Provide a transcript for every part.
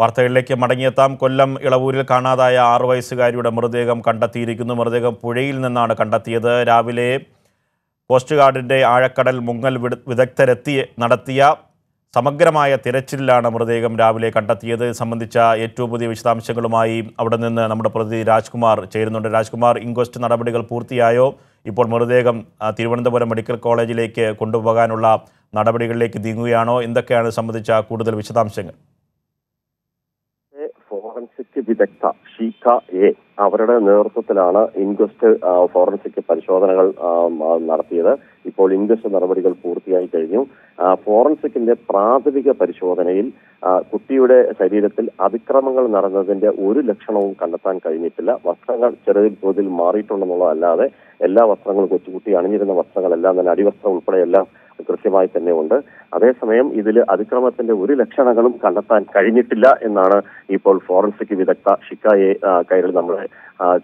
വാർത്തകളിലേക്ക് മടങ്ങിയെത്താം കൊല്ലം ഇളവൂരിൽ കാണാതായ ആറു വയസ്സുകാരിയുടെ മൃതദേഹം കണ്ടെത്തിയിരിക്കുന്നു മൃതദേഹം പുഴയിൽ നിന്നാണ് കണ്ടെത്തിയത് രാവിലെ കോസ്റ്റ് ഗാർഡിൻ്റെ ആഴക്കടൽ മുങ്ങൽ വിദഗ്ധരെത്തി നടത്തിയ സമഗ്രമായ തിരച്ചിലാണ് മൃതദേഹം രാവിലെ കണ്ടെത്തിയത് സംബന്ധിച്ച ഏറ്റവും പുതിയ വിശദാംശങ്ങളുമായി അവിടെ നിന്ന് നമ്മുടെ പ്രതിനിധി രാജ്കുമാർ ചേരുന്നുണ്ട് രാജ്കുമാർ ഇൻക്വസ്റ്റ് നടപടികൾ പൂർത്തിയായോ ഇപ്പോൾ മൃതദേഹം തിരുവനന്തപുരം മെഡിക്കൽ കോളേജിലേക്ക് കൊണ്ടുപോകാനുള്ള നടപടികളിലേക്ക് നീങ്ങുകയാണോ എന്തൊക്കെയാണ് സംബന്ധിച്ച കൂടുതൽ വിശദാംശങ്ങൾ വിദഗ്ധ ഷീഖ എ അവരുടെ നേതൃത്വത്തിലാണ് ഇൻക്വസ്റ്റ് ഫോറൻസിക് പരിശോധനകൾ നടത്തിയത് ഇപ്പോൾ ഇൻക്വസ്റ്റ് നടപടികൾ പൂർത്തിയായി കഴിഞ്ഞു ഫോറൻസിക്കിന്റെ പ്രാഥമിക പരിശോധനയിൽ കുട്ടിയുടെ ശരീരത്തിൽ അതിക്രമങ്ങൾ നടന്നതിന്റെ ഒരു ലക്ഷണവും കണ്ടെത്താൻ കഴിഞ്ഞിട്ടില്ല വസ്ത്രങ്ങൾ ചെറിയ തോതിൽ മാറിയിട്ടുണ്ടെന്നുള്ളതല്ലാതെ എല്ലാ വസ്ത്രങ്ങളും കൊച്ചുകുട്ടി അണിഞ്ഞിരുന്ന വസ്ത്രങ്ങളെല്ലാം തന്നെ അടിവസ്ത്രം ഉൾപ്പെടെയെല്ലാം കൃത്യമായി തന്നെ ഉണ്ട് അതേസമയം ഇതിൽ അതിക്രമത്തിന്റെ ഒരു ലക്ഷണങ്ങളും കണ്ടെത്താൻ കഴിഞ്ഞിട്ടില്ല എന്നാണ് ഇപ്പോൾ ഫോറൻസിക് വിദഗ്ധ ഷിക്കായെ കയറി നമ്മുടെ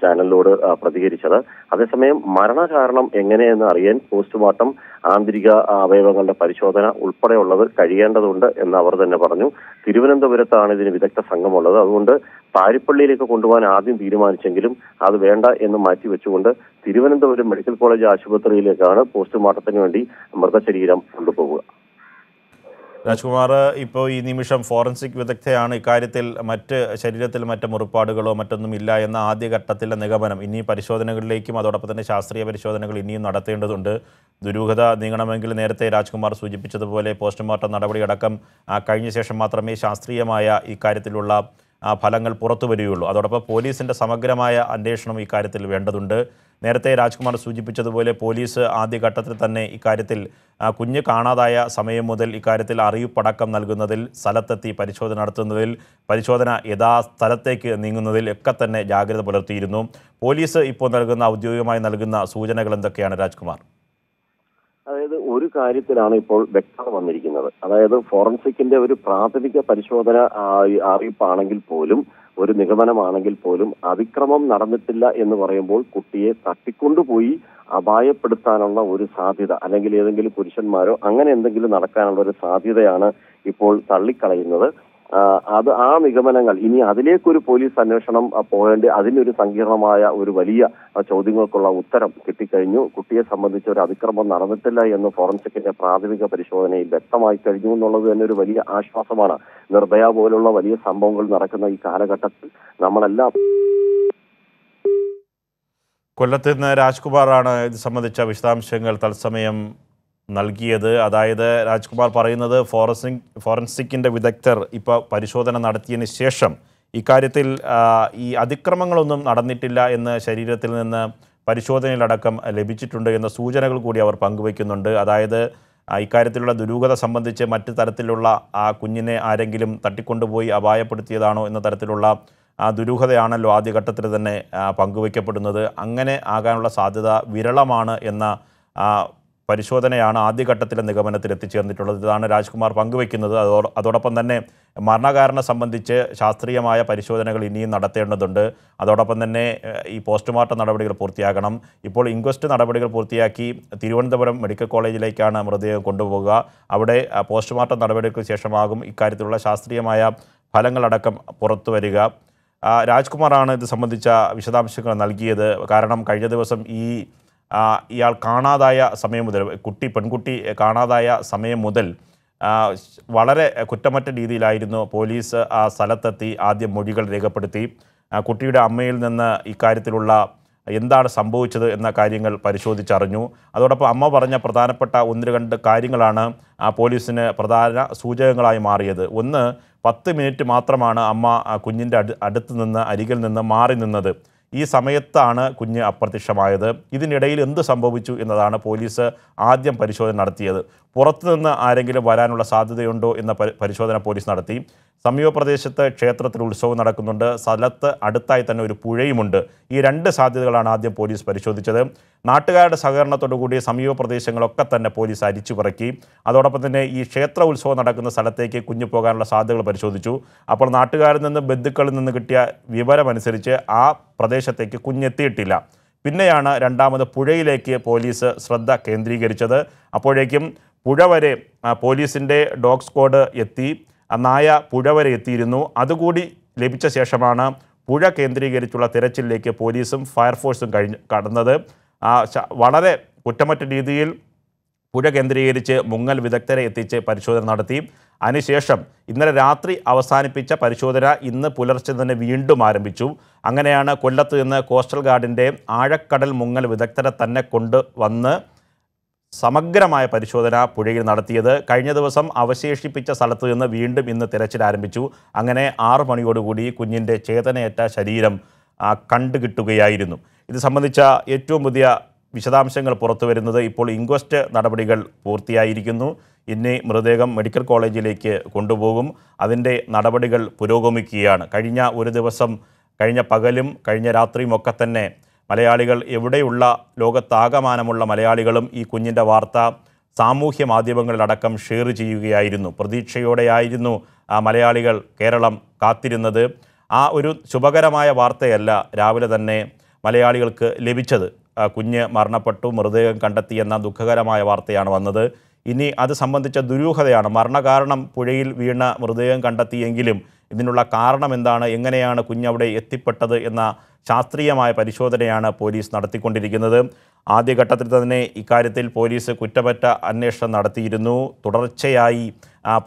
ചാനലിനോട് പ്രതികരിച്ചത് അതേസമയം മരണകാരണം എങ്ങനെയെന്ന് അറിയാൻ പോസ്റ്റ്മോർട്ടം ആന്തരിക അവയവങ്ങളുടെ പരിശോധന ഉൾപ്പെടെയുള്ളത് കഴിയേണ്ടതുണ്ട് എന്ന് അവർ തന്നെ പറഞ്ഞു തിരുവനന്തപുരത്താണ് ഇതിന് വിദഗ്ധ സംഘമുള്ളത് അതുകൊണ്ട് പാരിപ്പള്ളിയിലേക്ക് കൊണ്ടുപോകാൻ ആദ്യം തീരുമാനിച്ചെങ്കിലും അത് വേണ്ട എന്ന് മാറ്റിവെച്ചുകൊണ്ട് തിരുവനന്തപുരം മെഡിക്കൽ കോളേജ് ആശുപത്രിയിലേക്കാണ് പോസ്റ്റ്മോർട്ടത്തിന് വേണ്ടി മൃതശരീരം കൊണ്ടുപോകുക രാജ്കുമാർ ഇപ്പോൾ ഈ നിമിഷം ഫോറൻസിക് വിദഗ്ധയാണ് ഇക്കാര്യത്തിൽ മറ്റ് ശരീരത്തിൽ മറ്റ് മുറിപ്പാടുകളോ മറ്റൊന്നും ഇല്ല എന്ന ആദ്യഘട്ടത്തിലെ നിഗമനം ഇനി പരിശോധനകളിലേക്കും അതോടൊപ്പം തന്നെ ശാസ്ത്രീയ പരിശോധനകൾ ഇനിയും നടത്തേണ്ടതുണ്ട് ദുരൂഹത നീങ്ങണമെങ്കിൽ നേരത്തെ രാജ്കുമാർ സൂചിപ്പിച്ചതുപോലെ പോസ്റ്റ്മോർട്ടം നടപടിയടക്കം കഴിഞ്ഞ ശേഷം മാത്രമേ ശാസ്ത്രീയമായ ഇക്കാര്യത്തിലുള്ള ആ ഫലങ്ങൾ പുറത്തു വരികയുള്ളൂ അതോടൊപ്പം പോലീസിൻ്റെ സമഗ്രമായ അന്വേഷണം ഇക്കാര്യത്തിൽ വേണ്ടതുണ്ട് നേരത്തെ രാജ്കുമാർ സൂചിപ്പിച്ചതുപോലെ പോലീസ് ആദ്യഘട്ടത്തിൽ തന്നെ ഇക്കാര്യത്തിൽ കുഞ്ഞ് കാണാതായ സമയം മുതൽ ഇക്കാര്യത്തിൽ അറിയിപ്പടക്കം നൽകുന്നതിൽ സ്ഥലത്തെത്തി പരിശോധന നടത്തുന്നതിൽ പരിശോധന സ്ഥലത്തേക്ക് നീങ്ങുന്നതിൽ ഒക്കെ തന്നെ ജാഗ്രത പുലർത്തിയിരുന്നു പോലീസ് ഇപ്പോൾ നൽകുന്ന ഔദ്യോഗികമായി നൽകുന്ന സൂചനകൾ എന്തൊക്കെയാണ് രാജ്കുമാർ ഒരു കാര്യത്തിലാണ് ഇപ്പോൾ വ്യക്തത വന്നിരിക്കുന്നത് അതായത് ഫോറൻസിക്കിന്റെ ഒരു പ്രാഥമിക പരിശോധന അറിയിപ്പാണെങ്കിൽ പോലും ഒരു നിഗമനമാണെങ്കിൽ പോലും അതിക്രമം നടന്നിട്ടില്ല എന്ന് പറയുമ്പോൾ കുട്ടിയെ തട്ടിക്കൊണ്ടുപോയി അപായപ്പെടുത്താനുള്ള ഒരു സാധ്യത അല്ലെങ്കിൽ ഏതെങ്കിലും പുരുഷന്മാരോ അങ്ങനെ എന്തെങ്കിലും നടക്കാനുള്ള ഒരു സാധ്യതയാണ് ഇപ്പോൾ തള്ളിക്കളയുന്നത് അത് ആ നിഗമനങ്ങൾ ഇനി അതിലേക്കൊരു പോലീസ് അന്വേഷണം പോകേണ്ട അതിനൊരു സങ്കീർണമായ ഒരു വലിയ ചോദ്യങ്ങൾക്കുള്ള ഉത്തരം കിട്ടിക്കഴിഞ്ഞു കുട്ടിയെ സംബന്ധിച്ച് ഒരു അതിക്രമം നടന്നിട്ടില്ല എന്ന് ഫോറൻസിക്കിന്റെ പ്രാഥമിക പരിശോധനയിൽ വ്യക്തമായി കഴിഞ്ഞു എന്നുള്ളത് തന്നെ ഒരു വലിയ ആശ്വാസമാണ് നിർഭയ പോലുള്ള വലിയ സംഭവങ്ങൾ നടക്കുന്ന ഈ കാലഘട്ടത്തിൽ നമ്മളെല്ലാം കൊല്ലത്ത് നിന്ന് രാജ്കുമാറാണ് ഇത് സംബന്ധിച്ച വിശദാംശങ്ങൾ തത്സമയം നൽകിയത് അതായത് രാജ്കുമാർ പറയുന്നത് ഫോറൻസിക് ഫോറൻസിക്കിൻ്റെ വിദഗ്ധർ ഇപ്പോൾ പരിശോധന നടത്തിയതിന് ശേഷം ഇക്കാര്യത്തിൽ ഈ അതിക്രമങ്ങളൊന്നും നടന്നിട്ടില്ല എന്ന് ശരീരത്തിൽ നിന്ന് പരിശോധനയിലടക്കം ലഭിച്ചിട്ടുണ്ട് എന്ന സൂചനകൾ കൂടി അവർ പങ്കുവയ്ക്കുന്നുണ്ട് അതായത് ഇക്കാര്യത്തിലുള്ള ദുരൂഹത സംബന്ധിച്ച് മറ്റ് തരത്തിലുള്ള ആ കുഞ്ഞിനെ ആരെങ്കിലും തട്ടിക്കൊണ്ടുപോയി അപായപ്പെടുത്തിയതാണോ എന്ന തരത്തിലുള്ള ആ ദുരൂഹതയാണല്ലോ ആദ്യഘട്ടത്തിൽ തന്നെ പങ്കുവയ്ക്കപ്പെടുന്നത് അങ്ങനെ ആകാനുള്ള സാധ്യത വിരളമാണ് എന്ന പരിശോധനയാണ് ആദ്യഘട്ടത്തിലെ നിഗമനത്തിൽ എത്തിച്ചേർന്നിട്ടുള്ളത് ഇതാണ് രാജ്കുമാർ പങ്കുവയ്ക്കുന്നത് അതോടൊപ്പം തന്നെ മരണകാരണം സംബന്ധിച്ച് ശാസ്ത്രീയമായ പരിശോധനകൾ ഇനിയും നടത്തേണ്ടതുണ്ട് അതോടൊപ്പം തന്നെ ഈ പോസ്റ്റ്മോർട്ടം നടപടികൾ പൂർത്തിയാക്കണം ഇപ്പോൾ ഇൻക്വസ്റ്റ് നടപടികൾ പൂർത്തിയാക്കി തിരുവനന്തപുരം മെഡിക്കൽ കോളേജിലേക്കാണ് മൃതദേഹം കൊണ്ടുപോകുക അവിടെ പോസ്റ്റ്മോർട്ടം നടപടികൾക്ക് ശേഷമാകും ഇക്കാര്യത്തിലുള്ള ശാസ്ത്രീയമായ ഫലങ്ങളടക്കം പുറത്തു വരിക രാജ്കുമാറാണ് ഇത് സംബന്ധിച്ച വിശദാംശങ്ങൾ നൽകിയത് കാരണം കഴിഞ്ഞ ദിവസം ഈ ഇയാൾ കാണാതായ സമയം മുതൽ കുട്ടി പെൺകുട്ടി കാണാതായ സമയം മുതൽ വളരെ കുറ്റമറ്റ രീതിയിലായിരുന്നു പോലീസ് ആ സ്ഥലത്തെത്തി ആദ്യം മൊഴികൾ രേഖപ്പെടുത്തി കുട്ടിയുടെ അമ്മയിൽ നിന്ന് ഇക്കാര്യത്തിലുള്ള എന്താണ് സംഭവിച്ചത് എന്ന കാര്യങ്ങൾ പരിശോധിച്ചറിഞ്ഞു അതോടൊപ്പം അമ്മ പറഞ്ഞ പ്രധാനപ്പെട്ട ഒന്ന് രണ്ട് കാര്യങ്ങളാണ് പോലീസിന് പ്രധാന സൂചകങ്ങളായി മാറിയത് ഒന്ന് പത്ത് മിനിറ്റ് മാത്രമാണ് അമ്മ കുഞ്ഞിൻ്റെ അടുത്ത് നിന്ന് അരികിൽ നിന്ന് മാറി നിന്നത് ഈ സമയത്താണ് കുഞ്ഞ് അപ്രത്യക്ഷമായത് ഇതിനിടയിൽ എന്ത് സംഭവിച്ചു എന്നതാണ് പോലീസ് ആദ്യം പരിശോധന നടത്തിയത് പുറത്തുനിന്ന് ആരെങ്കിലും വരാനുള്ള സാധ്യതയുണ്ടോ എന്ന പരിശോധന പോലീസ് നടത്തി സമീപപ്രദേശത്ത് ക്ഷേത്രത്തിൽ ഉത്സവം നടക്കുന്നുണ്ട് സ്ഥലത്ത് അടുത്തായി തന്നെ ഒരു പുഴയുമുണ്ട് ഈ രണ്ട് സാധ്യതകളാണ് ആദ്യം പോലീസ് പരിശോധിച്ചത് നാട്ടുകാരുടെ സഹകരണത്തോടു കൂടി സമീപ പ്രദേശങ്ങളൊക്കെ തന്നെ പോലീസ് പറക്കി അതോടൊപ്പം തന്നെ ഈ ക്ഷേത്ര ഉത്സവം നടക്കുന്ന സ്ഥലത്തേക്ക് കുഞ്ഞു പോകാനുള്ള സാധ്യതകൾ പരിശോധിച്ചു അപ്പോൾ നാട്ടുകാരിൽ നിന്ന് ബന്ധുക്കളിൽ നിന്ന് കിട്ടിയ വിവരമനുസരിച്ച് ആ പ്രദേശത്തേക്ക് കുഞ്ഞെത്തിയിട്ടില്ല പിന്നെയാണ് രണ്ടാമത് പുഴയിലേക്ക് പോലീസ് ശ്രദ്ധ കേന്ദ്രീകരിച്ചത് അപ്പോഴേക്കും പുഴ വരെ പോലീസിൻ്റെ ഡോഗ് സ്ക്വാഡ് എത്തി നായ പുഴ വരെ എത്തിയിരുന്നു അതുകൂടി ലഭിച്ച ശേഷമാണ് പുഴ കേന്ദ്രീകരിച്ചുള്ള തിരച്ചിലേക്ക് പോലീസും ഫയർഫോഴ്സും കഴിഞ്ഞ് കടന്നത് വളരെ കുറ്റമറ്റ രീതിയിൽ പുഴ കേന്ദ്രീകരിച്ച് മുങ്ങൽ വിദഗ്ധരെ എത്തിച്ച് പരിശോധന നടത്തി അതിനുശേഷം ഇന്നലെ രാത്രി അവസാനിപ്പിച്ച പരിശോധന ഇന്ന് പുലർച്ചെ തന്നെ വീണ്ടും ആരംഭിച്ചു അങ്ങനെയാണ് കൊല്ലത്ത് നിന്ന് കോസ്റ്റൽ ഗാർഡിൻ്റെ ആഴക്കടൽ മുങ്ങൽ വിദഗ്ധരെ തന്നെ കൊണ്ട് വന്ന് സമഗ്രമായ പരിശോധന പുഴയിൽ നടത്തിയത് കഴിഞ്ഞ ദിവസം അവശേഷിപ്പിച്ച സ്ഥലത്ത് നിന്ന് വീണ്ടും ഇന്ന് തിരച്ചിൽ ആരംഭിച്ചു അങ്ങനെ ആറു മണിയോടുകൂടി കുഞ്ഞിൻ്റെ ചേതനയേറ്റ ശരീരം കണ്ടു കിട്ടുകയായിരുന്നു ഇത് സംബന്ധിച്ച ഏറ്റവും പുതിയ വിശദാംശങ്ങൾ പുറത്തു വരുന്നത് ഇപ്പോൾ ഇൻക്വസ്റ്റ് നടപടികൾ പൂർത്തിയായിരിക്കുന്നു ഇനി മൃതദേഹം മെഡിക്കൽ കോളേജിലേക്ക് കൊണ്ടുപോകും അതിൻ്റെ നടപടികൾ പുരോഗമിക്കുകയാണ് കഴിഞ്ഞ ഒരു ദിവസം കഴിഞ്ഞ പകലും കഴിഞ്ഞ രാത്രിയുമൊക്കെ തന്നെ മലയാളികൾ എവിടെയുള്ള ലോകത്താകമാനമുള്ള മലയാളികളും ഈ കുഞ്ഞിൻ്റെ വാർത്ത സാമൂഹ്യ മാധ്യമങ്ങളിലടക്കം ഷെയർ ചെയ്യുകയായിരുന്നു പ്രതീക്ഷയോടെയായിരുന്നു മലയാളികൾ കേരളം കാത്തിരുന്നത് ആ ഒരു ശുഭകരമായ വാർത്തയല്ല രാവിലെ തന്നെ മലയാളികൾക്ക് ലഭിച്ചത് കുഞ്ഞ് മരണപ്പെട്ടു മൃതദേഹം കണ്ടെത്തി എന്ന ദുഃഖകരമായ വാർത്തയാണ് വന്നത് ഇനി അത് സംബന്ധിച്ച ദുരൂഹതയാണ് മരണകാരണം പുഴയിൽ വീണ മൃതദേഹം കണ്ടെത്തിയെങ്കിലും ഇതിനുള്ള കാരണം എന്താണ് എങ്ങനെയാണ് കുഞ്ഞവിടെ എത്തിപ്പെട്ടത് എന്ന ശാസ്ത്രീയമായ പരിശോധനയാണ് പോലീസ് നടത്തിക്കൊണ്ടിരിക്കുന്നത് ആദ്യഘട്ടത്തിൽ തന്നെ ഇക്കാര്യത്തിൽ പോലീസ് കുറ്റപറ്റ അന്വേഷണം നടത്തിയിരുന്നു തുടർച്ചയായി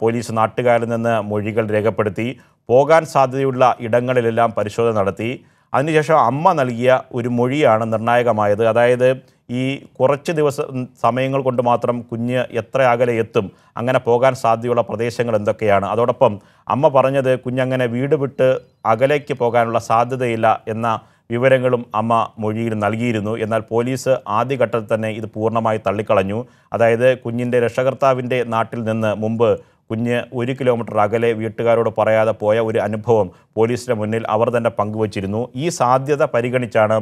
പോലീസ് നാട്ടുകാരിൽ നിന്ന് മൊഴികൾ രേഖപ്പെടുത്തി പോകാൻ സാധ്യതയുള്ള ഇടങ്ങളിലെല്ലാം പരിശോധന നടത്തി അതിനുശേഷം അമ്മ നൽകിയ ഒരു മൊഴിയാണ് നിർണായകമായത് അതായത് ഈ കുറച്ച് ദിവസം സമയങ്ങൾ കൊണ്ട് മാത്രം കുഞ്ഞ് എത്ര അകലെ എത്തും അങ്ങനെ പോകാൻ സാധ്യതയുള്ള പ്രദേശങ്ങൾ എന്തൊക്കെയാണ് അതോടൊപ്പം അമ്മ പറഞ്ഞത് കുഞ്ഞങ്ങനെ വീട് വിട്ട് അകലേക്ക് പോകാനുള്ള സാധ്യതയില്ല എന്ന വിവരങ്ങളും അമ്മ മൊഴിയിൽ നൽകിയിരുന്നു എന്നാൽ പോലീസ് ആദ്യഘട്ടത്തിൽ തന്നെ ഇത് പൂർണ്ണമായി തള്ളിക്കളഞ്ഞു അതായത് കുഞ്ഞിൻ്റെ രക്ഷകർത്താവിൻ്റെ നാട്ടിൽ നിന്ന് മുമ്പ് കുഞ്ഞ് ഒരു കിലോമീറ്റർ അകലെ വീട്ടുകാരോട് പറയാതെ പോയ ഒരു അനുഭവം പോലീസിൻ്റെ മുന്നിൽ അവർ തന്നെ പങ്കുവച്ചിരുന്നു ഈ സാധ്യത പരിഗണിച്ചാണ്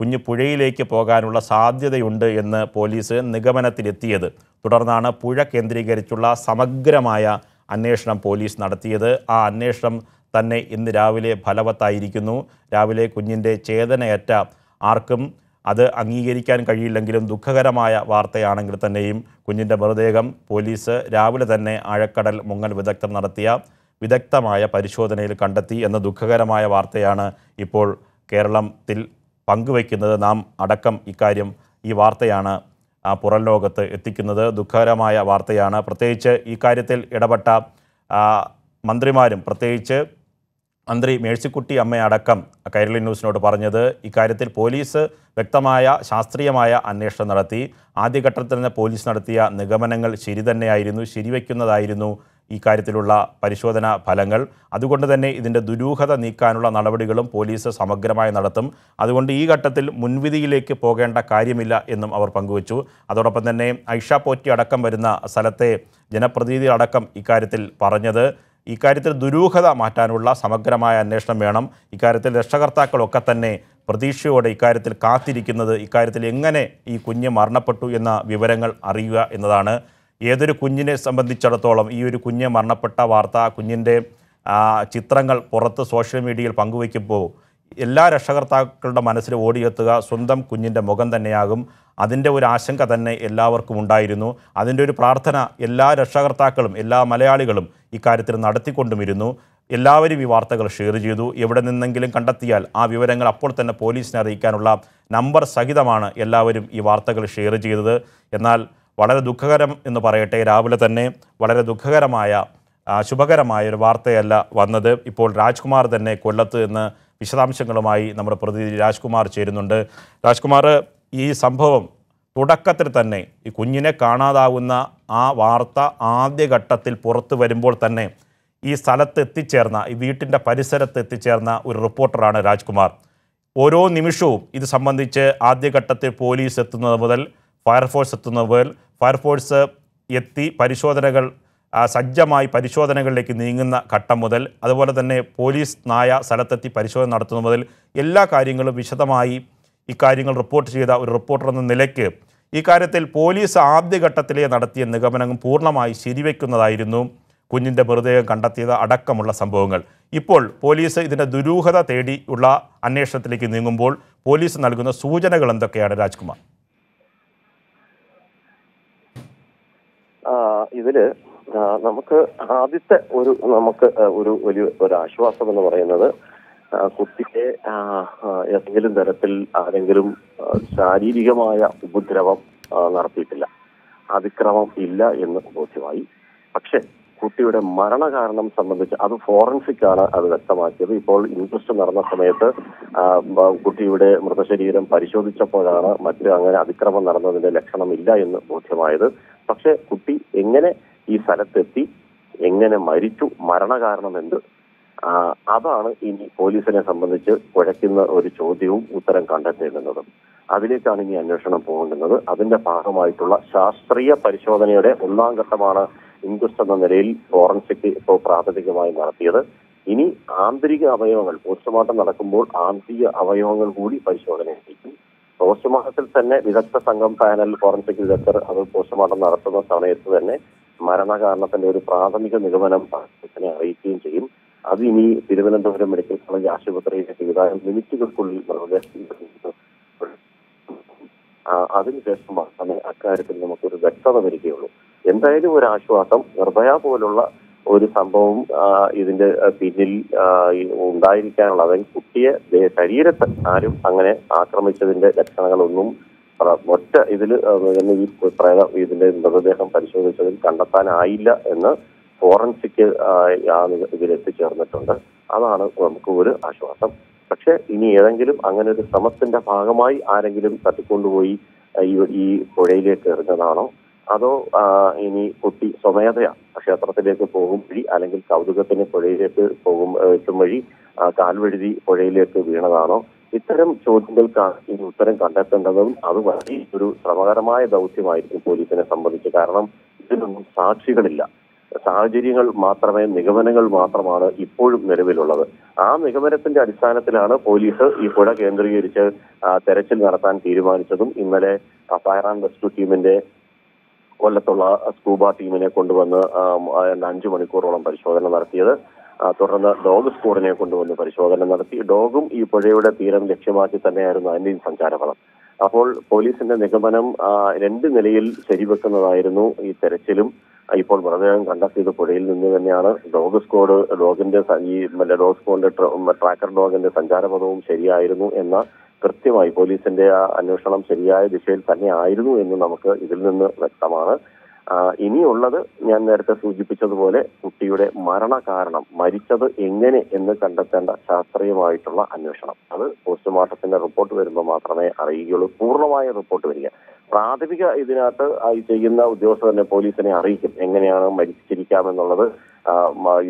കുഞ്ഞ് പുഴയിലേക്ക് പോകാനുള്ള സാധ്യതയുണ്ട് എന്ന് പോലീസ് നിഗമനത്തിലെത്തിയത് തുടർന്നാണ് പുഴ കേന്ദ്രീകരിച്ചുള്ള സമഗ്രമായ അന്വേഷണം പോലീസ് നടത്തിയത് ആ അന്വേഷണം തന്നെ ഇന്ന് രാവിലെ ഫലവത്തായിരിക്കുന്നു രാവിലെ കുഞ്ഞിൻ്റെ ചേതനയറ്റ ആർക്കും അത് അംഗീകരിക്കാൻ കഴിയില്ലെങ്കിലും ദുഃഖകരമായ വാർത്തയാണെങ്കിൽ തന്നെയും കുഞ്ഞിൻ്റെ മൃതദേഹം പോലീസ് രാവിലെ തന്നെ ആഴക്കടൽ മുങ്ങൽ വിദഗ്ധർ നടത്തിയ വിദഗ്ധമായ പരിശോധനയിൽ കണ്ടെത്തി എന്ന ദുഃഖകരമായ വാർത്തയാണ് ഇപ്പോൾ കേരളത്തിൽ പങ്കുവയ്ക്കുന്നത് നാം അടക്കം ഇക്കാര്യം ഈ വാർത്തയാണ് പുറം ലോകത്ത് എത്തിക്കുന്നത് ദുഃഖകരമായ വാർത്തയാണ് പ്രത്യേകിച്ച് ഈ കാര്യത്തിൽ ഇടപെട്ട മന്ത്രിമാരും പ്രത്യേകിച്ച് മന്ത്രി മേഴ്സിക്കുട്ടി അമ്മയടക്കം കൈരളി ന്യൂസിനോട് പറഞ്ഞത് ഇക്കാര്യത്തിൽ പോലീസ് വ്യക്തമായ ശാസ്ത്രീയമായ അന്വേഷണം നടത്തി ആദ്യഘട്ടത്തിൽ തന്നെ പോലീസ് നടത്തിയ നിഗമനങ്ങൾ ശരി തന്നെയായിരുന്നു ശരിവയ്ക്കുന്നതായിരുന്നു ഈ കാര്യത്തിലുള്ള പരിശോധനാ ഫലങ്ങൾ അതുകൊണ്ട് തന്നെ ഇതിൻ്റെ ദുരൂഹത നീക്കാനുള്ള നടപടികളും പോലീസ് സമഗ്രമായി നടത്തും അതുകൊണ്ട് ഈ ഘട്ടത്തിൽ മുൻവിധിയിലേക്ക് പോകേണ്ട കാര്യമില്ല എന്നും അവർ പങ്കുവച്ചു അതോടൊപ്പം തന്നെ ഐഷ പോറ്റി അടക്കം വരുന്ന സ്ഥലത്തെ ജനപ്രതിനിധികളടക്കം ഇക്കാര്യത്തിൽ പറഞ്ഞത് ഇക്കാര്യത്തിൽ ദുരൂഹത മാറ്റാനുള്ള സമഗ്രമായ അന്വേഷണം വേണം ഇക്കാര്യത്തിൽ രക്ഷകർത്താക്കളൊക്കെ തന്നെ പ്രതീക്ഷയോടെ ഇക്കാര്യത്തിൽ കാത്തിരിക്കുന്നത് ഇക്കാര്യത്തിൽ എങ്ങനെ ഈ കുഞ്ഞ് മരണപ്പെട്ടു എന്ന വിവരങ്ങൾ അറിയുക എന്നതാണ് ഏതൊരു കുഞ്ഞിനെ സംബന്ധിച്ചിടത്തോളം ഈ ഒരു കുഞ്ഞ് മരണപ്പെട്ട വാർത്ത കുഞ്ഞിൻ്റെ ചിത്രങ്ങൾ പുറത്ത് സോഷ്യൽ മീഡിയയിൽ പങ്കുവയ്ക്കുമ്പോൾ എല്ലാ രക്ഷകർത്താക്കളുടെ മനസ്സിൽ ഓടിയെത്തുക സ്വന്തം കുഞ്ഞിൻ്റെ മുഖം തന്നെയാകും അതിൻ്റെ ഒരു ആശങ്ക തന്നെ എല്ലാവർക്കും ഉണ്ടായിരുന്നു അതിൻ്റെ ഒരു പ്രാർത്ഥന എല്ലാ രക്ഷകർത്താക്കളും എല്ലാ മലയാളികളും ഇക്കാര്യത്തിൽ നടത്തിക്കൊണ്ടുമിരുന്നു എല്ലാവരും ഈ വാർത്തകൾ ഷെയർ ചെയ്തു എവിടെ നിന്നെങ്കിലും കണ്ടെത്തിയാൽ ആ വിവരങ്ങൾ അപ്പോൾ തന്നെ പോലീസിനെ അറിയിക്കാനുള്ള നമ്പർ സഹിതമാണ് എല്ലാവരും ഈ വാർത്തകൾ ഷെയർ ചെയ്തത് എന്നാൽ വളരെ ദുഃഖകരം എന്ന് പറയട്ടെ രാവിലെ തന്നെ വളരെ ദുഃഖകരമായ ശുഭകരമായ ഒരു വാർത്തയല്ല വന്നത് ഇപ്പോൾ രാജ്കുമാർ തന്നെ കൊല്ലത്ത് എന്ന് വിശദാംശങ്ങളുമായി നമ്മുടെ പ്രതിനിധി രാജ്കുമാർ ചേരുന്നുണ്ട് രാജ്കുമാർ ഈ സംഭവം തുടക്കത്തിൽ തന്നെ ഈ കുഞ്ഞിനെ കാണാതാവുന്ന ആ വാർത്ത ആദ്യഘട്ടത്തിൽ പുറത്തു വരുമ്പോൾ തന്നെ ഈ സ്ഥലത്ത് എത്തിച്ചേർന്ന ഈ വീട്ടിൻ്റെ പരിസരത്ത് എത്തിച്ചേർന്ന ഒരു റിപ്പോർട്ടറാണ് രാജ്കുമാർ ഓരോ നിമിഷവും ഇത് സംബന്ധിച്ച് ആദ്യഘട്ടത്തിൽ പോലീസ് എത്തുന്നത് മുതൽ ഫയർഫോഴ്സ് എത്തുന്നത് മുതൽ ഫയർഫോഴ്സ് എത്തി പരിശോധനകൾ സജ്ജമായി പരിശോധനകളിലേക്ക് നീങ്ങുന്ന ഘട്ടം മുതൽ അതുപോലെ തന്നെ പോലീസ് നായ സ്ഥലത്തെത്തി പരിശോധന നടത്തുന്ന മുതൽ എല്ലാ കാര്യങ്ങളും വിശദമായി ഇക്കാര്യങ്ങൾ റിപ്പോർട്ട് ചെയ്ത ഒരു റിപ്പോർട്ടർ എന്ന നിലയ്ക്ക് ഇക്കാര്യത്തിൽ പോലീസ് ആദ്യഘട്ടത്തിലെ നടത്തിയ നിഗമനം പൂർണ്ണമായി ശരിവയ്ക്കുന്നതായിരുന്നു കുഞ്ഞിൻ്റെ മൃതദേഹം കണ്ടെത്തിയത് അടക്കമുള്ള സംഭവങ്ങൾ ഇപ്പോൾ പോലീസ് ഇതിൻ്റെ ദുരൂഹത തേടി ഉള്ള അന്വേഷണത്തിലേക്ക് നീങ്ങുമ്പോൾ പോലീസ് നൽകുന്ന സൂചനകൾ എന്തൊക്കെയാണ് രാജ്കുമാർ ഇതില് നമുക്ക് ആദ്യത്തെ ഒരു നമുക്ക് ഒരു വലിയ ഒരു ആശ്വാസം എന്ന് പറയുന്നത് കുട്ടിക്ക് ഏതെങ്കിലും തരത്തിൽ ആരെങ്കിലും ശാരീരികമായ ഉപദ്രവം നടത്തിയിട്ടില്ല അതിക്രമം ഇല്ല എന്ന് ബോധ്യമായി പക്ഷെ കുട്ടിയുടെ മരണകാരണം സംബന്ധിച്ച് അത് ഫോറൻസിക് ആണ് അത് വ്യക്തമാക്കിയത് ഇപ്പോൾ ഇൻക്വസ്റ്റ് നടന്ന സമയത്ത് കുട്ടിയുടെ മൃതശരീരം പരിശോധിച്ചപ്പോഴാണ് മറ്റു അങ്ങനെ അതിക്രമം നടന്നതിന്റെ ലക്ഷണം ഇല്ല എന്ന് ബോധ്യമായത് പക്ഷെ കുട്ടി എങ്ങനെ ഈ സ്ഥലത്തെത്തി എങ്ങനെ മരിച്ചു മരണകാരണം എന്ത് അതാണ് ഇനി പോലീസിനെ സംബന്ധിച്ച് കുഴക്കുന്ന ഒരു ചോദ്യവും ഉത്തരം കണ്ടെത്തേണ്ടുന്നതും അതിലേക്കാണ് ഇനി അന്വേഷണം പോകേണ്ടുന്നത് അതിന്റെ ഭാഗമായിട്ടുള്ള ശാസ്ത്രീയ പരിശോധനയുടെ ഒന്നാം ഘട്ടമാണ് ഇൻക്വസ്റ്റ് എന്ന നിലയിൽ ഫോറൻസിക് ഇപ്പോൾ പ്രാഥമികമായി നടത്തിയത് ഇനി ആന്തരിക അവയവങ്ങൾ പോസ്റ്റ്മോർട്ടം നടക്കുമ്പോൾ ആന്തരിക അവയവങ്ങൾ കൂടി എത്തിക്കും പോസ്റ്റ്മോർട്ടത്തിൽ തന്നെ വിദഗ്ധ സംഘം പാനൽ ഫോറൻസിക് വിദഗ്ധർ അത് പോസ്റ്റ്മോർട്ടം നടത്തുന്ന സമയത്ത് തന്നെ മരണകാരണത്തിന്റെ ഒരു പ്രാഥമിക നിഗമനം അദ്ദേഹത്തിനെ അറിയിക്കുകയും ചെയ്യും അത് ഇനി തിരുവനന്തപുരം മെഡിക്കൽ കോളേജ് ആശുപത്രിയിലേക്ക് ഏതാനും മിനിറ്റുകൾക്കുള്ളിൽ മൃതദേഹം അതിനുശേഷം മാത്രമേ അക്കാര്യത്തിൽ നമുക്കൊരു വ്യക്തത വരികയുള്ളൂ എന്തായാലും ഒരു ആശ്വാസം നിർഭയ പോലുള്ള ഒരു സംഭവം ഇതിന്റെ പിന്നിൽ ഉണ്ടായിരിക്കാനുള്ള അതായത് കുട്ടിയെ ശരീരത്തിൽ ആരും അങ്ങനെ ആക്രമിച്ചതിന്റെ ലക്ഷണങ്ങളൊന്നും ഒറ്റ ഇതിൽ ഈ പ്രേത ഇതിന്റെ മൃതദേഹം പരിശോധിച്ചതിൽ കണ്ടെത്താനായില്ല എന്ന് ഫോറൻസിക് ഇതിൽ എത്തിച്ചേർന്നിട്ടുണ്ട് അതാണ് നമുക്ക് ഒരു ആശ്വാസം പക്ഷെ ഇനി ഏതെങ്കിലും അങ്ങനെ ഒരു ശ്രമത്തിന്റെ ഭാഗമായി ആരെങ്കിലും തട്ടിക്കൊണ്ടുപോയി ഈ പുഴയിലേക്ക് എറിഞ്ഞതാണോ അതോ ഇനി കുട്ടി സ്വമേധയാ ക്ഷേത്രത്തിലേക്ക് പോകും വഴി അല്ലെങ്കിൽ കൗതുകത്തിന് പുഴയിലേക്ക് പോകും എത്തും വഴി കാൽവഴുതി പുഴയിലേക്ക് വീണതാണോ ഇത്തരം ചോദ്യങ്ങൾക്കാണ് ഇനി ഉത്തരം കണ്ടെത്തേണ്ടതും അത് വഴി ഒരു ശ്രമകരമായ ദൗത്യമായിരിക്കും പോലീസിനെ സംബന്ധിച്ച് കാരണം ഇതിനൊന്നും സാക്ഷികളില്ല സാഹചര്യങ്ങൾ മാത്രമേ നിഗമനങ്ങൾ മാത്രമാണ് ഇപ്പോഴും നിലവിലുള്ളത് ആ നിഗമനത്തിന്റെ അടിസ്ഥാനത്തിലാണ് പോലീസ് ഈ പുഴ കേന്ദ്രീകരിച്ച് തെരച്ചിൽ നടത്താൻ തീരുമാനിച്ചതും ഇന്നലെ ഫയർ ആൻഡ് റെസ്ക്യൂ ടീമിന്റെ കൊല്ലത്തുള്ള സ്കൂബ ടീമിനെ കൊണ്ടുവന്ന് അഞ്ചു മണിക്കൂറോളം പരിശോധന നടത്തിയത് തുടർന്ന് ഡോഗ് സ്ക്വാഡിനെ കൊണ്ടുവന്ന് പരിശോധന നടത്തി ഡോഗും ഈ പുഴയുടെ തീരം ലക്ഷ്യമാക്കി തന്നെയായിരുന്നു അന്യൻ സഞ്ചാരപഥം അപ്പോൾ പോലീസിന്റെ നിഗമനം രണ്ട് നിലയിൽ ശരിവെക്കുന്നതായിരുന്നു ഈ തെരച്ചിലും ഇപ്പോൾ മൃതദേഹം കണ്ടെത്തിയത് പുഴയിൽ നിന്ന് തന്നെയാണ് ഡോഗ് സ്ക്വാഡ് ഡോഗിന്റെ ഈ ഡോഗ് സ്കോഡിന്റെ ട്രാക്കർ ഡോഗിന്റെ സഞ്ചാരപഥവും ശരിയായിരുന്നു എന്ന കൃത്യമായി പോലീസിന്റെ ആ അന്വേഷണം ശരിയായ ദിശയിൽ തന്നെ ആയിരുന്നു എന്ന് നമുക്ക് ഇതിൽ നിന്ന് വ്യക്തമാണ് ഇനിയുള്ളത് ഞാൻ നേരത്തെ സൂചിപ്പിച്ചതുപോലെ കുട്ടിയുടെ മരണ കാരണം മരിച്ചത് എങ്ങനെ എന്ന് കണ്ടെത്തേണ്ട ശാസ്ത്രീയമായിട്ടുള്ള അന്വേഷണം അത് പോസ്റ്റ്മോർട്ടത്തിന്റെ റിപ്പോർട്ട് വരുമ്പോൾ മാത്രമേ അറിയുകയുള്ളൂ പൂർണ്ണമായ റിപ്പോർട്ട് വരിക പ്രാഥമിക ഇതിനകത്ത് ചെയ്യുന്ന ഉദ്യോഗസ്ഥ തന്നെ പോലീസിനെ അറിയിക്കും എങ്ങനെയാണ് മരിച്ചിരിക്കാമെന്നുള്ളത്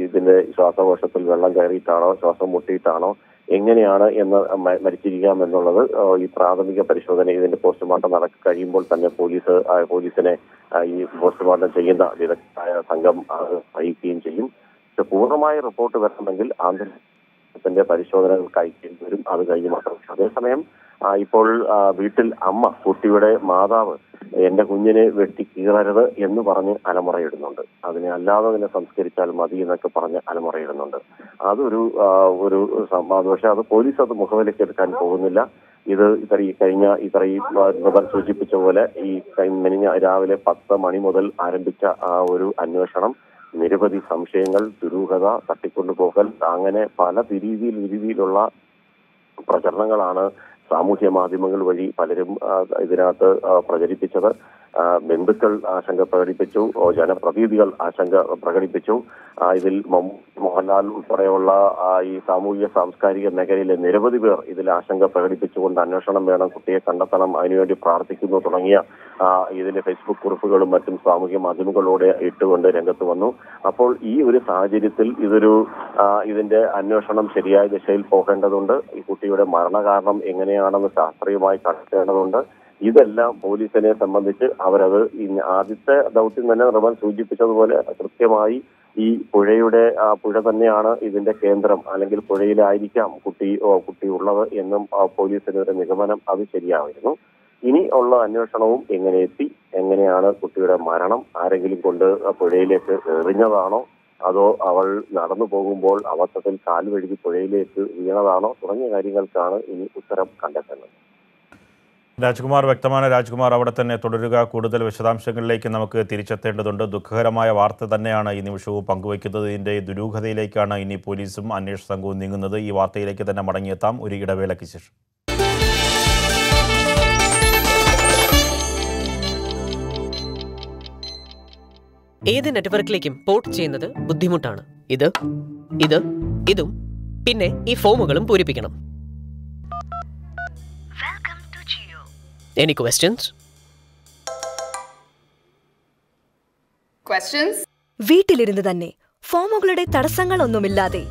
ഇതിന്റെ ശ്വാസകോശത്തിൽ വെള്ളം കയറിയിട്ടാണോ ശ്വാസം മുട്ടിയിട്ടാണോ എങ്ങനെയാണ് എന്ന് മരിച്ചിരിക്കാം എന്നുള്ളത് ഈ പ്രാഥമിക പരിശോധന ഇതിന്റെ പോസ്റ്റ്മോർട്ടം നടക്ക കഴിയുമ്പോൾ തന്നെ പോലീസ് പോലീസിനെ ഈ പോസ്റ്റ്മോർട്ടം ചെയ്യുന്ന വിദഗ്ധായ സംഘം അറിയിക്കുകയും ചെയ്യും പക്ഷെ പൂർണ്ണമായ റിപ്പോർട്ട് വരണമെങ്കിൽ ആന്തരിക പരിശോധനകൾക്കായി വരും അത് കഴിഞ്ഞ് മാത്രം അതേസമയം ഇപ്പോൾ വീട്ടിൽ അമ്മ കുട്ടിയുടെ മാതാവ് എന്റെ കുഞ്ഞിനെ വെട്ടി കീറരുത് എന്ന് പറഞ്ഞ് അലമുറയിടുന്നുണ്ട് അതിനെ അല്ലാതെ തന്നെ സംസ്കരിച്ചാൽ മതി എന്നൊക്കെ പറഞ്ഞ് അലമുറയിടുന്നുണ്ട് അതൊരു ഒരു സംഭവം പക്ഷെ അത് പോലീസ് അത് മുഖവിലേക്ക് എടുക്കാൻ പോകുന്നില്ല ഇത് ഇത്ര ഈ കഴിഞ്ഞ ഇത്ര ഈ സൂചിപ്പിച്ച പോലെ ഈ മെനിഞ്ഞ രാവിലെ പത്ത് മണി മുതൽ ആരംഭിച്ച ആ ഒരു അന്വേഷണം നിരവധി സംശയങ്ങൾ ദുരൂഹത തട്ടിക്കൊണ്ടുപോകൽ അങ്ങനെ പല രീതിയിൽ രീതിയിലുള്ള പ്രചരണങ്ങളാണ് സാമൂഹ്യ മാധ്യമങ്ങൾ വഴി പലരും ഇതിനകത്ത് പ്രചരിപ്പിച്ചത് ബന്ധുക്കൾ ആശങ്ക പ്രകടിപ്പിച്ചു ജനപ്രതിനിധികൾ ആശങ്ക പ്രകടിപ്പിച്ചു ഇതിൽ മോഹൻലാൽ ഉൾപ്പെടെയുള്ള ഈ സാമൂഹിക സാംസ്കാരിക മേഖലയിലെ നിരവധി പേർ ഇതിൽ ആശങ്ക പ്രകടിപ്പിച്ചുകൊണ്ട് അന്വേഷണം വേണം കുട്ടിയെ കണ്ടെത്തണം അതിനുവേണ്ടി പ്രാർത്ഥിക്കുന്നു തുടങ്ങിയ ഇതിന്റെ ഫേസ്ബുക്ക് കുറിപ്പുകളും മറ്റും സാമൂഹ്യ മാധ്യമങ്ങളിലൂടെ ഇട്ടുകൊണ്ട് രംഗത്ത് വന്നു അപ്പോൾ ഈ ഒരു സാഹചര്യത്തിൽ ഇതൊരു ഇതിന്റെ അന്വേഷണം ശരിയായ ദിശയിൽ പോകേണ്ടതുണ്ട് ഈ കുട്ടിയുടെ മരണകാരണം എങ്ങനെയാണെന്ന് ശാസ്ത്രീയമായി കണ്ടെത്തേണ്ടതുണ്ട് ഇതെല്ലാം പോലീസിനെ സംബന്ധിച്ച് അവരത് ആദ്യത്തെ ദൗത്യം തന്നെ നിർമ്മൽ സൂചിപ്പിച്ചതുപോലെ കൃത്യമായി ഈ പുഴയുടെ പുഴ തന്നെയാണ് ഇതിന്റെ കേന്ദ്രം അല്ലെങ്കിൽ പുഴയിലായിരിക്കാം കുട്ടി കുട്ടി ഉള്ളത് എന്നും പോലീസിന്റെ ഒരു നിഗമനം അത് ശരിയാവായിരുന്നു ഇനി ഉള്ള അന്വേഷണവും എങ്ങനെ എത്തി എങ്ങനെയാണ് കുട്ടിയുടെ മരണം ആരെങ്കിലും കൊണ്ട് പുഴയിലേക്ക് എറിഞ്ഞതാണോ അതോ അവൾ നടന്നു പോകുമ്പോൾ അവസരത്തിൽ കാലുവഴുകി പുഴയിലേക്ക് വീണതാണോ തുടങ്ങിയ കാര്യങ്ങൾക്കാണ് ഇനി ഉത്തരം കണ്ടെത്തേണ്ടത് രാജ്കുമാർ വ്യക്തമാണ് രാജ്കുമാർ അവിടെ തന്നെ തുടരുക കൂടുതൽ വിശദാംശങ്ങളിലേക്ക് നമുക്ക് തിരിച്ചെത്തേണ്ടതുണ്ട് ദുഃഖകരമായ വാർത്ത തന്നെയാണ് ഈ നിമിഷവും പങ്കുവയ്ക്കുന്നത് ഇതിൻ്റെ ദുരൂഹതയിലേക്കാണ് ഇനി പോലീസും അന്വേഷണ സംഘവും നീങ്ങുന്നത് ഈ വാർത്തയിലേക്ക് തന്നെ മടങ്ങിയെത്താം ഒരു ഇടവേളയ്ക്ക് ശേഷം ഏത് നെറ്റ്വർക്കിലേക്കും പോർട്ട് ചെയ്യുന്നത് ബുദ്ധിമുട്ടാണ് ഇത് ഇത് ഇതും പിന്നെ ഈ ഫോമുകളും പൂരിപ്പിക്കണം Any questions? Questions? വീട്ടിലിരുന്ന് തന്നെ ഫോമുകളുടെ തടസ്സങ്ങളൊന്നുമില്ലാതെ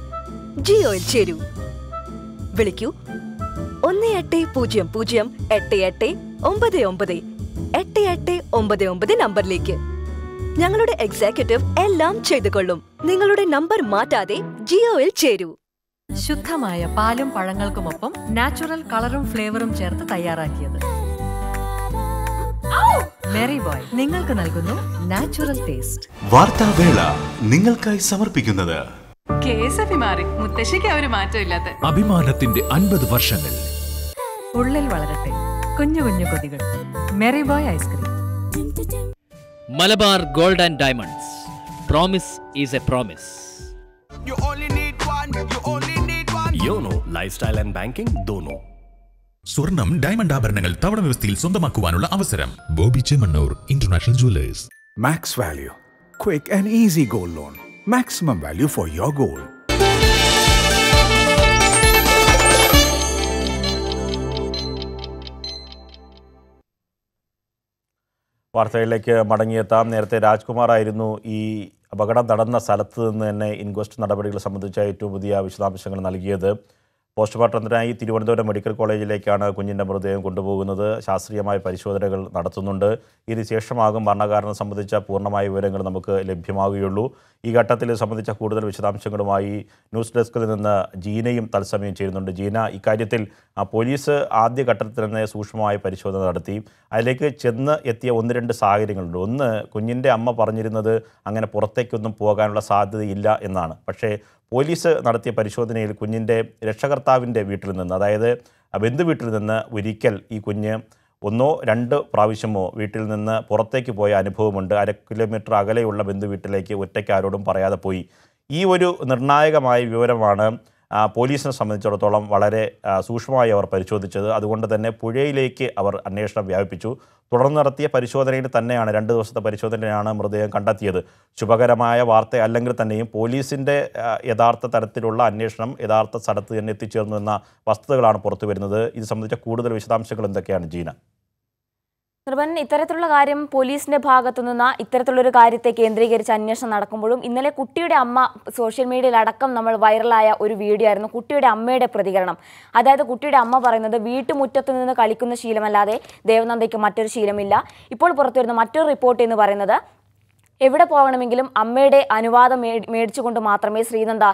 ജിയോയിൽ ചേരൂ വിളിക്കൂ ഒന്ന് എട്ട് പൂജ്യം പൂജ്യം എട്ട് എട്ട് ഒമ്പത് ഒമ്പത് എട്ട് എട്ട് ഒമ്പത് ഒമ്പത് നമ്പറിലേക്ക് ഞങ്ങളുടെ എക്സിക്യൂട്ടീവ് എല്ലാം ചെയ്തുകൊള്ളും നിങ്ങളുടെ നമ്പർ മാറ്റാതെ ജിയോയിൽ ചേരൂ ശുദ്ധമായ പാലും പഴങ്ങൾക്കുമൊപ്പം നാച്ചുറൽ കളറും ഫ്ലേവറും ചേർത്ത് തയ്യാറാക്കിയത് മെറി ബോയ് നിങ്ങൾക്ക് നൽകുന്നു നാച്ചുറൽ ടേസ്റ്റ് വാർത്താവേള നിങ്ങൾക്കായി സമർപ്പിക്കുന്നത് മാറി മുത്തശ്ശിക്ക് ഒരു മാറ്റമില്ലാത്ത അഭിമാനത്തിന്റെ അൻപത് വർഷങ്ങൾ ഉള്ളിൽ വളരട്ടെ കുഞ്ഞു കുഞ്ഞു കൊതികൾ merry boy ice cream Malabar gold and diamonds promise is a promise you you only only one YONO lifestyle and banking ദോനോ സ്വർണം ഡയമണ്ട് ആഭരണങ്ങൾ തവണ വ്യവസ്ഥയിൽ സ്വന്തമാക്കുവാനുള്ള അവസരം Boby Chemmanur international jewellers max value quick and easy gold loan maximum value for your gold വാർത്തയിലേക്ക് മടങ്ങിയെത്താം നേരത്തെ രാജ്കുമാർ ആയിരുന്നു ഈ അപകടം നടന്ന സ്ഥലത്ത് നിന്ന് തന്നെ ഇൻക്വസ്റ്റ് നടപടികൾ സംബന്ധിച്ച ഏറ്റവും പുതിയ വിശദാംശങ്ങൾ നൽകിയത് പോസ്റ്റ്മോർട്ടത്തിനായി തിരുവനന്തപുരം മെഡിക്കൽ കോളേജിലേക്കാണ് കുഞ്ഞിൻ്റെ മൃതദേഹം കൊണ്ടുപോകുന്നത് ശാസ്ത്രീയമായ പരിശോധനകൾ നടത്തുന്നുണ്ട് ശേഷമാകും മരണകാരണം സംബന്ധിച്ച പൂർണ്ണമായ വിവരങ്ങൾ നമുക്ക് ലഭ്യമാവുകയുള്ളൂ ഈ ഘട്ടത്തിൽ സംബന്ധിച്ച കൂടുതൽ വിശദാംശങ്ങളുമായി ന്യൂസ് ഡെസ്കിൽ നിന്ന് ജീനയും തത്സമയം ചെയ്യുന്നുണ്ട് ജീന ഇക്കാര്യത്തിൽ പോലീസ് ആദ്യ ഘട്ടത്തിൽ തന്നെ സൂക്ഷ്മമായ പരിശോധന നടത്തി അതിലേക്ക് ചെന്ന് എത്തിയ ഒന്ന് രണ്ട് സാഹചര്യങ്ങളുണ്ട് ഒന്ന് കുഞ്ഞിൻ്റെ അമ്മ പറഞ്ഞിരുന്നത് അങ്ങനെ പുറത്തേക്കൊന്നും പോകാനുള്ള സാധ്യതയില്ല എന്നാണ് പക്ഷേ പോലീസ് നടത്തിയ പരിശോധനയിൽ കുഞ്ഞിൻ്റെ രക്ഷകർത്താവിൻ്റെ വീട്ടിൽ നിന്ന് അതായത് ബന്ധു വീട്ടിൽ നിന്ന് ഒരിക്കൽ ഈ കുഞ്ഞ് ഒന്നോ രണ്ട് പ്രാവശ്യമോ വീട്ടിൽ നിന്ന് പുറത്തേക്ക് പോയ അനുഭവമുണ്ട് അര കിലോമീറ്റർ അകലെയുള്ള വീട്ടിലേക്ക് ഒറ്റയ്ക്ക് ആരോടും പറയാതെ പോയി ഈ ഒരു നിർണായകമായ വിവരമാണ് പോലീസിനെ സംബന്ധിച്ചിടത്തോളം വളരെ സൂക്ഷ്മമായി അവർ പരിശോധിച്ചത് അതുകൊണ്ട് തന്നെ പുഴയിലേക്ക് അവർ അന്വേഷണം വ്യാപിപ്പിച്ചു തുടർന്ന് നടത്തിയ പരിശോധനയിൽ തന്നെയാണ് രണ്ട് ദിവസത്തെ പരിശോധനയാണ് മൃതദേഹം കണ്ടെത്തിയത് ശുഭകരമായ വാർത്ത അല്ലെങ്കിൽ തന്നെയും പോലീസിൻ്റെ യഥാർത്ഥ തരത്തിലുള്ള അന്വേഷണം യഥാർത്ഥ സ്ഥലത്ത് തന്നെ എത്തിച്ചേർന്നു എന്ന വസ്തുതകളാണ് പുറത്തു വരുന്നത് ഇത് സംബന്ധിച്ച കൂടുതൽ വിശദാംശങ്ങൾ എന്തൊക്കെയാണ് ജീന നിർബൻ ഇത്തരത്തിലുള്ള കാര്യം പോലീസിന്റെ ഭാഗത്തു നിന്ന് ഇത്തരത്തിലുള്ളൊരു കാര്യത്തെ കേന്ദ്രീകരിച്ച് അന്വേഷണം നടക്കുമ്പോഴും ഇന്നലെ കുട്ടിയുടെ അമ്മ സോഷ്യൽ മീഡിയയിൽ അടക്കം നമ്മൾ വൈറലായ ഒരു വീഡിയോ ആയിരുന്നു കുട്ടിയുടെ അമ്മയുടെ പ്രതികരണം അതായത് കുട്ടിയുടെ അമ്മ പറയുന്നത് വീട്ടുമുറ്റത്ത് നിന്ന് കളിക്കുന്ന ശീലമല്ലാതെ ദേവനന്ദയ്ക്ക് മറ്റൊരു ശീലമില്ല ഇപ്പോൾ പുറത്തുവരുന്ന മറ്റൊരു റിപ്പോർട്ട് എന്ന് പറയുന്നത് എവിടെ പോകണമെങ്കിലും അമ്മയുടെ അനുവാദം മേടിച്ചുകൊണ്ട് മാത്രമേ ശ്രീനന്ദ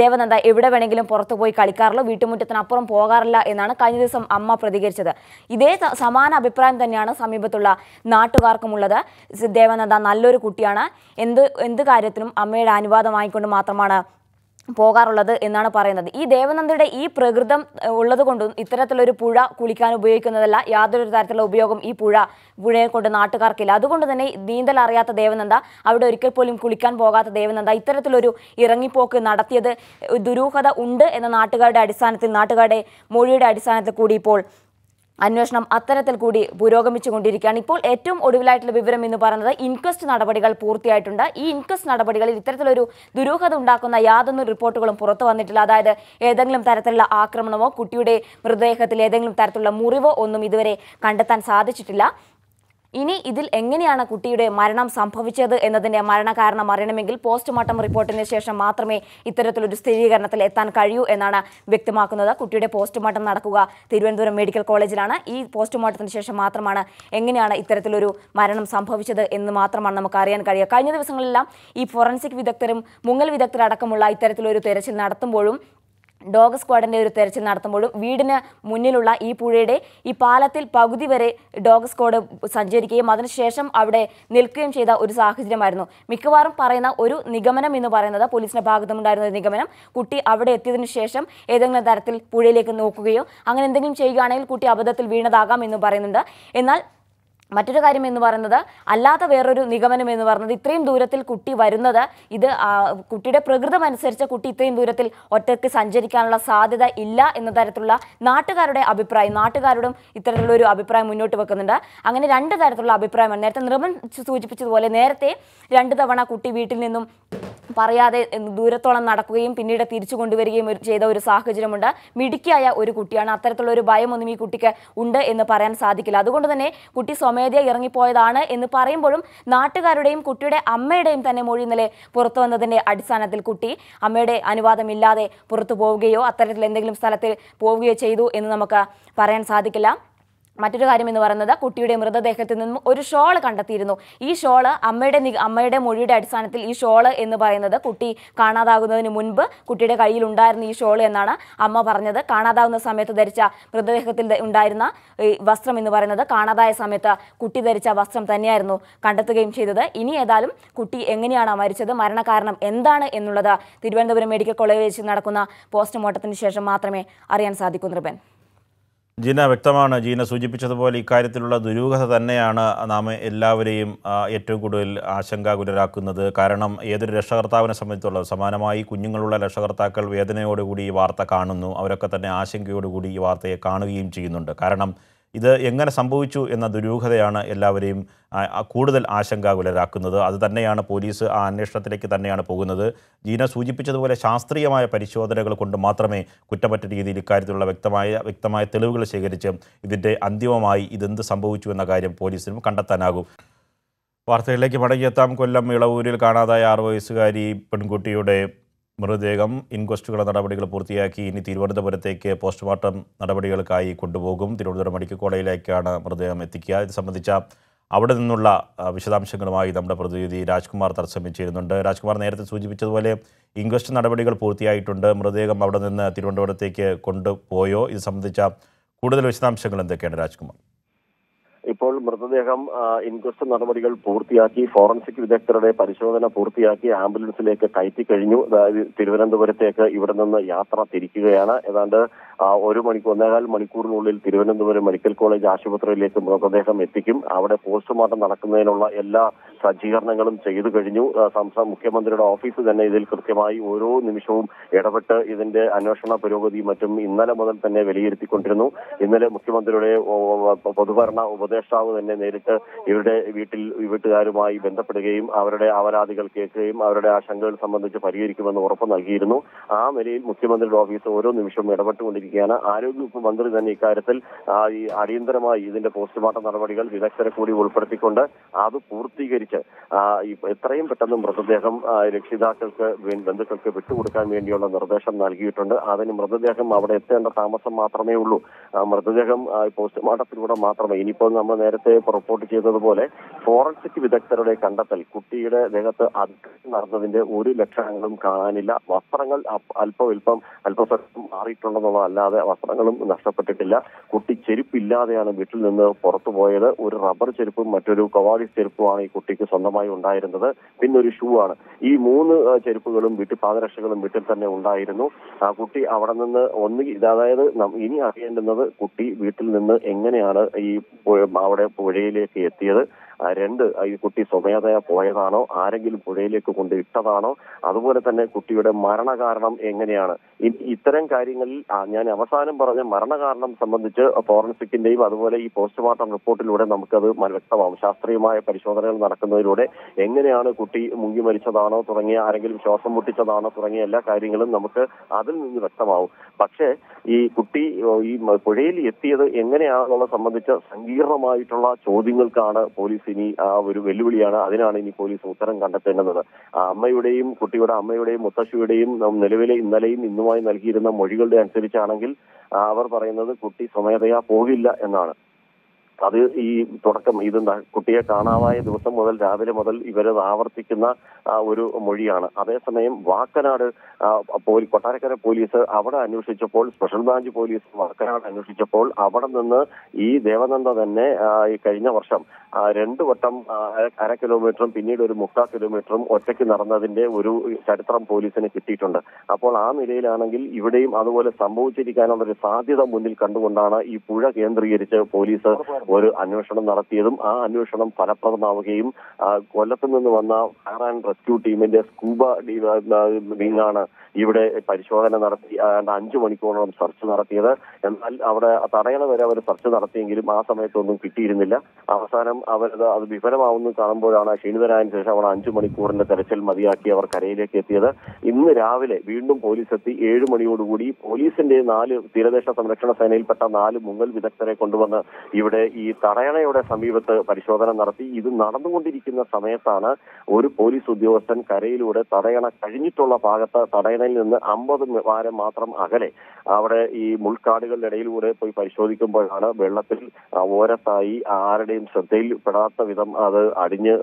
ദേവനന്ദ എവിടെ വേണമെങ്കിലും പുറത്തു പോയി കളിക്കാറുള്ളൂ വീട്ടുമുറ്റത്തിനപ്പുറം പോകാറില്ല എന്നാണ് കഴിഞ്ഞ ദിവസം അമ്മ പ്രതികരിച്ചത് ഇതേ സമാന അഭിപ്രായം തന്നെയാണ് സമീപത്തുള്ള നാട്ടുകാർക്കുമുള്ളത് ദേവനന്ദ നല്ലൊരു കുട്ടിയാണ് എന്ത് എന്ത് കാര്യത്തിനും അമ്മയുടെ അനുവാദം വാങ്ങിക്കൊണ്ട് മാത്രമാണ് പോകാറുള്ളത് എന്നാണ് പറയുന്നത് ഈ ദേവനന്ദയുടെ ഈ പ്രകൃതം കൊണ്ടും ഇത്തരത്തിലൊരു പുഴ കുളിക്കാൻ ഉപയോഗിക്കുന്നതല്ല യാതൊരു തരത്തിലുള്ള ഉപയോഗം ഈ പുഴ പുഴയെ കൊണ്ട് നാട്ടുകാർക്കില്ല അതുകൊണ്ട് തന്നെ നീന്തൽ അറിയാത്ത ദേവനന്ദ അവിടെ ഒരിക്കൽ പോലും കുളിക്കാൻ പോകാത്ത ദേവനന്ദ ഇത്തരത്തിലൊരു ഇറങ്ങിപ്പോക്ക് നടത്തിയത് ദുരൂഹത ഉണ്ട് എന്ന നാട്ടുകാരുടെ അടിസ്ഥാനത്തിൽ നാട്ടുകാരുടെ മൊഴിയുടെ അടിസ്ഥാനത്തിൽ കൂടി ഇപ്പോൾ അന്വേഷണം അത്തരത്തിൽ കൂടി പുരോഗമിച്ചുകൊണ്ടിരിക്കുകയാണ് ഇപ്പോൾ ഏറ്റവും ഒടുവിലായിട്ടുള്ള വിവരം എന്ന് പറയുന്നത് ഇൻക്വസ്റ്റ് നടപടികൾ പൂർത്തിയായിട്ടുണ്ട് ഈ ഇൻക്വസ്റ്റ് നടപടികളിൽ ഇത്തരത്തിലൊരു ദുരൂഹത ഉണ്ടാക്കുന്ന യാതൊന്നും റിപ്പോർട്ടുകളും പുറത്തു വന്നിട്ടില്ല അതായത് ഏതെങ്കിലും തരത്തിലുള്ള ആക്രമണമോ കുട്ടിയുടെ മൃതദേഹത്തിൽ ഏതെങ്കിലും തരത്തിലുള്ള മുറിവോ ഒന്നും ഇതുവരെ കണ്ടെത്താൻ സാധിച്ചിട്ടില്ല ഇനി ഇതിൽ എങ്ങനെയാണ് കുട്ടിയുടെ മരണം സംഭവിച്ചത് എന്നതിന്റെ മരണകാരണം അറിയണമെങ്കിൽ പോസ്റ്റ്മോർട്ടം റിപ്പോർട്ടിന് ശേഷം മാത്രമേ ഇത്തരത്തിലൊരു സ്ഥിരീകരണത്തിൽ എത്താൻ കഴിയൂ എന്നാണ് വ്യക്തമാക്കുന്നത് കുട്ടിയുടെ പോസ്റ്റ്മോർട്ടം നടക്കുക തിരുവനന്തപുരം മെഡിക്കൽ കോളേജിലാണ് ഈ പോസ്റ്റ്മോർട്ടത്തിന് ശേഷം മാത്രമാണ് എങ്ങനെയാണ് ഇത്തരത്തിലൊരു മരണം സംഭവിച്ചത് എന്ന് മാത്രമാണ് നമുക്ക് അറിയാൻ കഴിയുക കഴിഞ്ഞ ദിവസങ്ങളിലെല്ലാം ഈ ഫോറൻസിക് വിദഗ്ധരും മുങ്ങൽ വിദഗ്ധരടക്കമുള്ള ഇത്തരത്തിലൊരു തെരച്ചിൽ നടത്തുമ്പോഴും ഡോഗ് സ്ക്വാഡിൻ്റെ ഒരു തെരച്ചിൽ നടത്തുമ്പോഴും വീടിന് മുന്നിലുള്ള ഈ പുഴയുടെ ഈ പാലത്തിൽ പകുതി വരെ ഡോഗ് സ്ക്വാഡ് സഞ്ചരിക്കുകയും അതിനുശേഷം അവിടെ നിൽക്കുകയും ചെയ്ത ഒരു സാഹചര്യമായിരുന്നു മിക്കവാറും പറയുന്ന ഒരു നിഗമനം എന്ന് പറയുന്നത് പോലീസിൻ്റെ ഭാഗത്തുനിന്നുണ്ടായിരുന്ന ഒരു നിഗമനം കുട്ടി അവിടെ എത്തിയതിനു ശേഷം ഏതെങ്കിലും തരത്തിൽ പുഴയിലേക്ക് നോക്കുകയോ അങ്ങനെ എന്തെങ്കിലും ചെയ്യുകയാണെങ്കിൽ കുട്ടി അബദ്ധത്തിൽ വീണതാകാം എന്ന് പറയുന്നുണ്ട് എന്നാൽ മറ്റൊരു കാര്യം എന്ന് പറയുന്നത് അല്ലാത്ത വേറൊരു നിഗമനം എന്ന് പറയുന്നത് ഇത്രയും ദൂരത്തിൽ കുട്ടി വരുന്നത് ഇത് കുട്ടിയുടെ പ്രകൃതം അനുസരിച്ച് കുട്ടി ഇത്രയും ദൂരത്തിൽ ഒറ്റയ്ക്ക് സഞ്ചരിക്കാനുള്ള സാധ്യത ഇല്ല എന്ന തരത്തിലുള്ള നാട്ടുകാരുടെ അഭിപ്രായം നാട്ടുകാരോടും ഇത്തരത്തിലുള്ള ഒരു അഭിപ്രായം മുന്നോട്ട് വെക്കുന്നുണ്ട് അങ്ങനെ രണ്ട് തരത്തിലുള്ള അഭിപ്രായമാണ് നേരത്തെ നിർമ്മൻ സൂചിപ്പിച്ചതുപോലെ നേരത്തെ രണ്ട് തവണ കുട്ടി വീട്ടിൽ നിന്നും പറയാതെ ദൂരത്തോളം നടക്കുകയും പിന്നീട് തിരിച്ചു കൊണ്ടുവരികയും ചെയ്ത ഒരു സാഹചര്യമുണ്ട് മിടുക്കിയായ ഒരു കുട്ടിയാണ് അത്തരത്തിലുള്ള ഒരു ഭയമൊന്നും ഈ കുട്ടിക്ക് ഉണ്ട് എന്ന് പറയാൻ സാധിക്കില്ല അതുകൊണ്ട് തന്നെ കുട്ടി സ്വമേ സ്വമേധയാ ഇറങ്ങിപ്പോയതാണ് എന്ന് പറയുമ്പോഴും നാട്ടുകാരുടെയും കുട്ടിയുടെ അമ്മയുടെയും തന്നെ മൊഴി ഇന്നലെ പുറത്തു വന്നതിന്റെ അടിസ്ഥാനത്തിൽ കുട്ടി അമ്മയുടെ അനുവാദമില്ലാതെ പുറത്തു പോവുകയോ അത്തരത്തിൽ എന്തെങ്കിലും സ്ഥലത്തിൽ പോവുകയോ ചെയ്തു എന്ന് നമുക്ക് പറയാൻ സാധിക്കില്ല മറ്റൊരു കാര്യം എന്ന് പറയുന്നത് കുട്ടിയുടെ മൃതദേഹത്തിൽ നിന്നും ഒരു ഷോള് കണ്ടെത്തിയിരുന്നു ഈ ഷോള് അമ്മയുടെ അമ്മയുടെ മൊഴിയുടെ അടിസ്ഥാനത്തിൽ ഈ ഷോള് എന്ന് പറയുന്നത് കുട്ടി കാണാതാകുന്നതിന് മുൻപ് കുട്ടിയുടെ കയ്യിൽ ഉണ്ടായിരുന്ന ഈ ഷോള് എന്നാണ് അമ്മ പറഞ്ഞത് കാണാതാവുന്ന സമയത്ത് ധരിച്ച മൃതദേഹത്തിൽ ഉണ്ടായിരുന്ന വസ്ത്രം എന്ന് പറയുന്നത് കാണാതായ സമയത്ത് കുട്ടി ധരിച്ച വസ്ത്രം തന്നെയായിരുന്നു കണ്ടെത്തുകയും ചെയ്തത് ഇനി ഏതായാലും കുട്ടി എങ്ങനെയാണ് മരിച്ചത് മരണകാരണം എന്താണ് എന്നുള്ളത് തിരുവനന്തപുരം മെഡിക്കൽ കോളേജിൽ നടക്കുന്ന പോസ്റ്റ്മോർട്ടത്തിന് ശേഷം മാത്രമേ അറിയാൻ സാധിക്കൂ നിർബൻ ജീന വ്യക്തമാണ് ജീന സൂചിപ്പിച്ചതുപോലെ ഇക്കാര്യത്തിലുള്ള ദുരൂഹത തന്നെയാണ് നാം എല്ലാവരെയും ഏറ്റവും കൂടുതൽ ആശങ്കാകുലരാക്കുന്നത് കാരണം ഏതൊരു രക്ഷകർത്താവിനെ സംബന്ധിച്ചുള്ള സമാനമായി കുഞ്ഞുങ്ങളുള്ള രക്ഷകർത്താക്കൾ വേദനയോടുകൂടി ഈ വാർത്ത കാണുന്നു അവരൊക്കെ തന്നെ ആശങ്കയോടുകൂടി ഈ വാർത്തയെ കാണുകയും ചെയ്യുന്നുണ്ട് കാരണം ഇത് എങ്ങനെ സംഭവിച്ചു എന്ന ദുരൂഹതയാണ് എല്ലാവരെയും കൂടുതൽ ആശങ്കാകുലരാക്കുന്നത് അത് തന്നെയാണ് പോലീസ് ആ അന്വേഷണത്തിലേക്ക് തന്നെയാണ് പോകുന്നത് ജീന സൂചിപ്പിച്ചതുപോലെ ശാസ്ത്രീയമായ പരിശോധനകൾ കൊണ്ട് മാത്രമേ കുറ്റമറ്റ രീതിയിൽ ഇക്കാര്യത്തിലുള്ള വ്യക്തമായ വ്യക്തമായ തെളിവുകൾ ശേഖരിച്ച് ഇതിൻ്റെ അന്തിമമായി ഇതെന്ത് സംഭവിച്ചു എന്ന കാര്യം പോലീസിനും കണ്ടെത്താനാകും വാർത്തകളിലേക്ക് മടങ്ങിയെത്താം കൊല്ലം ഇളവൂരിൽ കാണാതായ ആറ് വയസ്സുകാരി പെൺകുട്ടിയുടെ മൃതദേഹം ഇൻക്വസ്റ്റുകളുടെ നടപടികൾ പൂർത്തിയാക്കി ഇനി തിരുവനന്തപുരത്തേക്ക് പോസ്റ്റ്മോർട്ടം നടപടികൾക്കായി കൊണ്ടുപോകും തിരുവനന്തപുരം മെഡിക്കൽ കോളേജിലേക്കാണ് മൃതദേഹം എത്തിക്കുക ഇത് സംബന്ധിച്ച അവിടെ നിന്നുള്ള വിശദാംശങ്ങളുമായി നമ്മുടെ പ്രതിനിധി രാജ്കുമാർ തത്സമയം ചെയ്യുന്നുണ്ട് രാജ്കുമാർ നേരത്തെ സൂചിപ്പിച്ചതുപോലെ ഇൻക്വസ്റ്റ് നടപടികൾ പൂർത്തിയായിട്ടുണ്ട് മൃതദേഹം അവിടെ നിന്ന് തിരുവനന്തപുരത്തേക്ക് കൊണ്ടുപോയോ ഇത് സംബന്ധിച്ച കൂടുതൽ വിശദാംശങ്ങൾ എന്തൊക്കെയാണ് രാജ്കുമാർ ഇപ്പോൾ മൃതദേഹം ഇൻക്വസ്റ്റ് നടപടികൾ പൂർത്തിയാക്കി ഫോറൻസിക് വിദഗ്ധരുടെ പരിശോധന പൂർത്തിയാക്കി ആംബുലൻസിലേക്ക് കയറ്റി കഴിഞ്ഞു തിരുവനന്തപുരത്തേക്ക് ഇവിടെ നിന്ന് യാത്ര തിരിക്കുകയാണ് ഏതാണ്ട് ഒരു മണിക്കൂർ ഒന്നേകാൽ മണിക്കൂറിനുള്ളിൽ തിരുവനന്തപുരം മെഡിക്കൽ കോളേജ് ആശുപത്രിയിലേക്ക് മൃതദേഹം എത്തിക്കും അവിടെ പോസ്റ്റ്മോർട്ടം നടക്കുന്നതിനുള്ള എല്ലാ സജ്ജീകരണങ്ങളും ചെയ്തു കഴിഞ്ഞു സംസ്ഥാന മുഖ്യമന്ത്രിയുടെ ഓഫീസ് തന്നെ ഇതിൽ കൃത്യമായി ഓരോ നിമിഷവും ഇടപെട്ട് ഇതിന്റെ അന്വേഷണ പുരോഗതി മറ്റും ഇന്നലെ മുതൽ തന്നെ വിലയിരുത്തിക്കൊണ്ടിരുന്നു ഇന്നലെ മുഖ്യമന്ത്രിയുടെ പൊതുഭരണ ഉപദേഷ്ടാവ് തന്നെ നേരിട്ട് ഇവരുടെ വീട്ടിൽ വീട്ടുകാരുമായി ബന്ധപ്പെടുകയും അവരുടെ അപരാധികൾ കേൾക്കുകയും അവരുടെ ആശങ്കകൾ സംബന്ധിച്ച് പരിഹരിക്കുമെന്ന് ഉറപ്പ് നൽകിയിരുന്നു ആ നിലയിൽ മുഖ്യമന്ത്രിയുടെ ഓഫീസ് ഓരോ നിമിഷവും ഇടപെട്ടുകൊണ്ടിരിക്കുകയാണ് ആരോഗ്യവകുപ്പ് മന്ത്രി തന്നെ ഇക്കാര്യത്തിൽ അടിയന്തരമായി ഇതിന്റെ പോസ്റ്റ്മോർട്ടം നടപടികൾ വിദഗ്ധരെ കൂടി ഉൾപ്പെടുത്തിക്കൊണ്ട് അത് പൂർത്തീകരിച്ചു ഉപയോഗിച്ച് എത്രയും പെട്ടെന്ന് മൃതദേഹം രക്ഷിതാക്കൾക്ക് ബന്ധുക്കൾക്ക് വിട്ടുകൊടുക്കാൻ വേണ്ടിയുള്ള നിർദ്ദേശം നൽകിയിട്ടുണ്ട് അതിന് മൃതദേഹം അവിടെ എത്തേണ്ട താമസം മാത്രമേ ഉള്ളൂ മൃതദേഹം പോസ്റ്റ്മോർട്ടത്തിലൂടെ മാത്രമേ ഇനിയിപ്പോൾ നമ്മൾ നേരത്തെ റിപ്പോർട്ട് ചെയ്തതുപോലെ ഫോറൻസിക് വിദഗ്ധരുടെ കണ്ടെത്തൽ കുട്ടിയുടെ ദേഹത്ത് നടന്നതിന്റെ ഒരു ലക്ഷണങ്ങളും കാണാനില്ല വസ്ത്രങ്ങൾ അല്പവൽപ്പം അല്പസ്വല്പം മാറിയിട്ടുണ്ടെന്നുള്ളതല്ലാതെ വസ്ത്രങ്ങളും നഷ്ടപ്പെട്ടിട്ടില്ല കുട്ടി ചെരുപ്പില്ലാതെയാണ് വീട്ടിൽ നിന്ന് പുറത്തു പോയത് ഒരു റബ്ബർ ചെരുപ്പും മറ്റൊരു കവാടി ചെരുപ്പുമാണ് ഈ കുട്ടി പുള്ളിക്ക് സ്വന്തമായി ഉണ്ടായിരുന്നത് പിന്നെ ഒരു ഷൂ ആണ് ഈ മൂന്ന് ചെരുപ്പുകളും വീട്ടിൽ പാദരക്ഷകളും വീട്ടിൽ തന്നെ ഉണ്ടായിരുന്നു ആ കുട്ടി അവിടെ നിന്ന് ഒന്ന് അതായത് ഇനി അറിയേണ്ടുന്നത് കുട്ടി വീട്ടിൽ നിന്ന് എങ്ങനെയാണ് ഈ അവിടെ പുഴയിലേക്ക് എത്തിയത് രണ്ട് ഈ കുട്ടി സ്വമേധയാ പോയതാണോ ആരെങ്കിലും പുഴയിലേക്ക് കൊണ്ട് ഇട്ടതാണോ അതുപോലെ തന്നെ കുട്ടിയുടെ മരണകാരണം എങ്ങനെയാണ് ഇത്തരം കാര്യങ്ങളിൽ ഞാൻ അവസാനം പറഞ്ഞ മരണകാരണം സംബന്ധിച്ച് ഫോറൻസിക്കിന്റെയും അതുപോലെ ഈ പോസ്റ്റ്മോർട്ടം റിപ്പോർട്ടിലൂടെ നമുക്കത് വ്യക്തമാവും ശാസ്ത്രീയമായ പരിശോധനകൾ നടക്കുന്നതിലൂടെ എങ്ങനെയാണ് കുട്ടി മുങ്ങി മരിച്ചതാണോ തുടങ്ങിയ ആരെങ്കിലും ശ്വാസം മുട്ടിച്ചതാണോ തുടങ്ങിയ എല്ലാ കാര്യങ്ങളും നമുക്ക് അതിൽ നിന്ന് വ്യക്തമാവും പക്ഷേ ഈ കുട്ടി ഈ പുഴയിൽ എത്തിയത് എങ്ങനെയാണെന്നുള്ള സംബന്ധിച്ച സങ്കീർണമായിട്ടുള്ള ചോദ്യങ്ങൾക്കാണ് പോലീസ് ഇനി ആ ഒരു വെല്ലുവിളിയാണ് അതിനാണ് ഇനി പോലീസ് ഉത്തരം കണ്ടെത്തേണ്ടത് ആ അമ്മയുടെയും കുട്ടിയുടെ അമ്മയുടെയും മുത്തശ്ശിയുടെയും നിലവിലെ ഇന്നലെയും ഇന്നുമായി നൽകിയിരുന്ന മൊഴികളുടെ അനുസരിച്ചാണെങ്കിൽ അവർ പറയുന്നത് കുട്ടി സ്വമേധയാ പോകില്ല എന്നാണ് അത് ഈ തുടക്കം ഇത് കുട്ടിയെ കാണാതായ ദിവസം മുതൽ രാവിലെ മുതൽ ഇവരത് ആവർത്തിക്കുന്ന ഒരു മൊഴിയാണ് അതേസമയം വാക്കനാട് കൊട്ടാരക്കര പോലീസ് അവിടെ അന്വേഷിച്ചപ്പോൾ സ്പെഷ്യൽ ബ്രാഞ്ച് പോലീസ് വാക്കനാട് അന്വേഷിച്ചപ്പോൾ അവിടെ നിന്ന് ഈ ദേവനന്ദ തന്നെ ഈ കഴിഞ്ഞ വർഷം രണ്ടു വട്ടം അര കിലോമീറ്ററും പിന്നീട് ഒരു മുക്കാൽ കിലോമീറ്ററും ഒറ്റയ്ക്ക് നടന്നതിന്റെ ഒരു ചരിത്രം പോലീസിന് കിട്ടിയിട്ടുണ്ട് അപ്പോൾ ആ നിലയിലാണെങ്കിൽ ഇവിടെയും അതുപോലെ സംഭവിച്ചിരിക്കാനുള്ള ഒരു സാധ്യത മുന്നിൽ കണ്ടുകൊണ്ടാണ് ഈ പുഴ കേന്ദ്രീകരിച്ച് പോലീസ് ഒരു അന്വേഷണം നടത്തിയതും ആ അന്വേഷണം ഫലപ്രദമാവുകയും കൊല്ലത്ത് നിന്ന് വന്ന ഫയർ ആൻഡ് റെസ്ക്യൂ ടീമിന്റെ സ്കൂബ വിങ്ങാണ് ഇവിടെ പരിശോധന നടത്തി അഞ്ചു മണിക്കൂറോളം സെർച്ച് നടത്തിയത് എന്നാൽ അവിടെ തടയണ വരെ അവർ സെർച്ച് നടത്തിയെങ്കിലും ആ സമയത്തൊന്നും കിട്ടിയിരുന്നില്ല അവസാനം അവർ അത് വിഫലമാവുന്ന കാണുമ്പോഴാണ് ക്ഷീണിതരായതിനു ശേഷം അവർ അഞ്ചു മണിക്കൂറിന്റെ തെരച്ചിൽ മതിയാക്കി അവർ കരയിലേക്ക് എത്തിയത് ഇന്ന് രാവിലെ വീണ്ടും പോലീസ് എത്തി ഏഴു മണിയോടുകൂടി പോലീസിന്റെ നാല് തീരദേശ സംരക്ഷണ സേനയിൽപ്പെട്ട നാല് മുങ്ങൽ വിദഗ്ധരെ കൊണ്ടുവന്ന് ഇവിടെ ഈ തടയണയുടെ സമീപത്ത് പരിശോധന നടത്തി ഇത് നടന്നുകൊണ്ടിരിക്കുന്ന സമയത്താണ് ഒരു പോലീസ് ഉദ്യോഗസ്ഥൻ കരയിലൂടെ തടയണ കഴിഞ്ഞിട്ടുള്ള ഭാഗത്ത് തടയണയിൽ നിന്ന് അമ്പത് വാരം മാത്രം അകലെ അവിടെ ഈ മുൾക്കാടുകളുടെ ഇടയിലൂടെ പോയി പരിശോധിക്കുമ്പോഴാണ് വെള്ളത്തിൽ ഓരത്തായി ആരുടെയും ശ്രദ്ധയിൽ പെടാത്ത വിധം അത് അടിഞ്ഞ്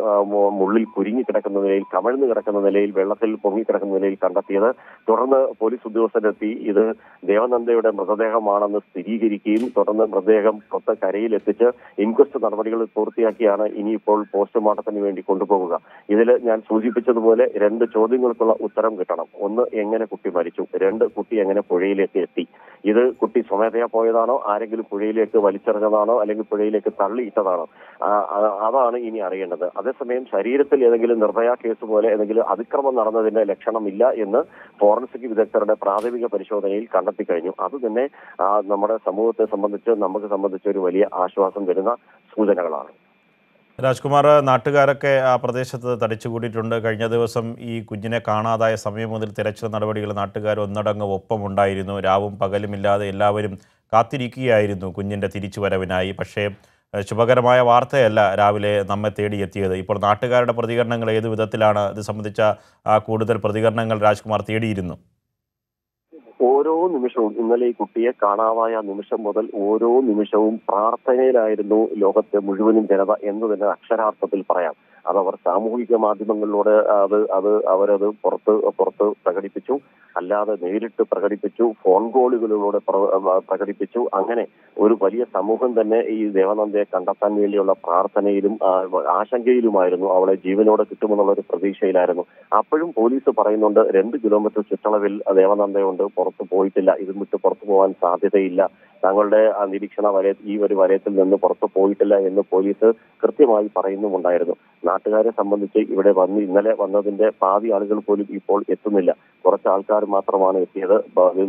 മുള്ളിൽ കുരുങ്ങി കിടക്കുന്ന നിലയിൽ കമഴ്ന്നു കിടക്കുന്ന നിലയിൽ വെള്ളത്തിൽ പൊങ്ങിക്കിടക്കുന്ന നിലയിൽ കണ്ടെത്തിയത് തുടർന്ന് പോലീസ് ഉദ്യോഗസ്ഥരെത്തി ഇത് ദേവനന്ദയുടെ മൃതദേഹമാണെന്ന് സ്ഥിരീകരിക്കുകയും തുടർന്ന് മൃതദേഹം പുറത്ത് കരയിലെത്തിച്ച് സംബന്ധിച്ച് ഇൻക്വസ്റ്റ് നടപടികൾ പൂർത്തിയാക്കിയാണ് ഇനിയിപ്പോൾ പോസ്റ്റ്മോർട്ടത്തിന് വേണ്ടി കൊണ്ടുപോകുക ഇതിൽ ഞാൻ സൂചിപ്പിച്ചതുപോലെ രണ്ട് ചോദ്യങ്ങൾക്കുള്ള ഉത്തരം കിട്ടണം ഒന്ന് എങ്ങനെ കുട്ടി മരിച്ചു രണ്ട് കുട്ടി എങ്ങനെ പുഴയിലേക്ക് എത്തി ഇത് കുട്ടി സ്വമേധയാ പോയതാണോ ആരെങ്കിലും പുഴയിലേക്ക് വലിച്ചെറിഞ്ഞതാണോ അല്ലെങ്കിൽ പുഴയിലേക്ക് തള്ളിയിട്ടതാണോ അതാണ് ഇനി അറിയേണ്ടത് അതേസമയം ശരീരത്തിൽ ഏതെങ്കിലും നിർഭയ കേസ് പോലെ ഏതെങ്കിലും അതിക്രമം നടന്നതിന്റെ ലക്ഷണമില്ല എന്ന് ഫോറൻസിക് വിദഗ്ധരുടെ പ്രാഥമിക പരിശോധനയിൽ കണ്ടെത്തി കഴിഞ്ഞു അത് തന്നെ നമ്മുടെ സമൂഹത്തെ സംബന്ധിച്ച് നമുക്ക് സംബന്ധിച്ച് ഒരു വലിയ ആശ്വാസം ആശ്വാസം വരുന്ന സൂചനകളാണ് രാജ്കുമാർ നാട്ടുകാരൊക്കെ ആ പ്രദേശത്ത് തടിച്ചുകൂടിയിട്ടുണ്ട് കഴിഞ്ഞ ദിവസം ഈ കുഞ്ഞിനെ കാണാതായ സമയം മുതൽ തിരച്ചിൽ നടപടികൾ നാട്ടുകാർ ഒന്നടങ്ങ് ഒപ്പമുണ്ടായിരുന്നു രാവും പകലുമില്ലാതെ എല്ലാവരും കാത്തിരിക്കുകയായിരുന്നു കുഞ്ഞിൻ്റെ വരവിനായി പക്ഷേ ശുഭകരമായ വാർത്തയല്ല രാവിലെ നമ്മെ തേടി എത്തിയത് ഇപ്പോൾ നാട്ടുകാരുടെ പ്രതികരണങ്ങൾ ഏത് വിധത്തിലാണ് ഇത് സംബന്ധിച്ച കൂടുതൽ പ്രതികരണങ്ങൾ രാജ്കുമാർ തേടിയിരുന്നു ഓരോ നിമിഷവും ഇന്നലെ ഈ കുട്ടിയെ കാണാതായ നിമിഷം മുതൽ ഓരോ നിമിഷവും പ്രാർത്ഥനയിലായിരുന്നു ലോകത്തെ മുഴുവനും ജനത എന്ന് തന്നെ അക്ഷരാർത്ഥത്തിൽ പറയാം അതവർ സാമൂഹിക മാധ്യമങ്ങളിലൂടെ അത് അത് അവരത് പുറത്ത് പുറത്ത് പ്രകടിപ്പിച്ചു അല്ലാതെ നേരിട്ട് പ്രകടിപ്പിച്ചു ഫോൺ കോളുകളിലൂടെ പ്രകടിപ്പിച്ചു അങ്ങനെ ഒരു വലിയ സമൂഹം തന്നെ ഈ ദേവനന്ദയെ കണ്ടെത്താൻ വേണ്ടിയുള്ള പ്രാർത്ഥനയിലും ആശങ്കയിലുമായിരുന്നു അവളെ ജീവനോടെ കിട്ടുമെന്നുള്ള ഒരു പ്രതീക്ഷയിലായിരുന്നു അപ്പോഴും പോലീസ് പറയുന്നുണ്ട് രണ്ട് കിലോമീറ്റർ ചുറ്റളവിൽ ദേവനന്ദയുണ്ട് പുറത്തു പോയിട്ടില്ല ഇതും വിട്ട് പുറത്തു പോകാൻ സാധ്യതയില്ല തങ്ങളുടെ നിരീക്ഷണ വലയ ഈ ഒരു വലയത്തിൽ നിന്ന് പുറത്തു പോയിട്ടില്ല എന്ന് പോലീസ് കൃത്യമായി പറയുന്നുമുണ്ടായിരുന്നു നാട്ടുകാരെ സംബന്ധിച്ച് ഇവിടെ വന്ന് ഇന്നലെ വന്നതിന്റെ പാതി ആളുകൾ പോലും ഇപ്പോൾ എത്തുന്നില്ല കുറച്ച് ആൾക്കാർ മാത്രമാണ് എത്തിയത്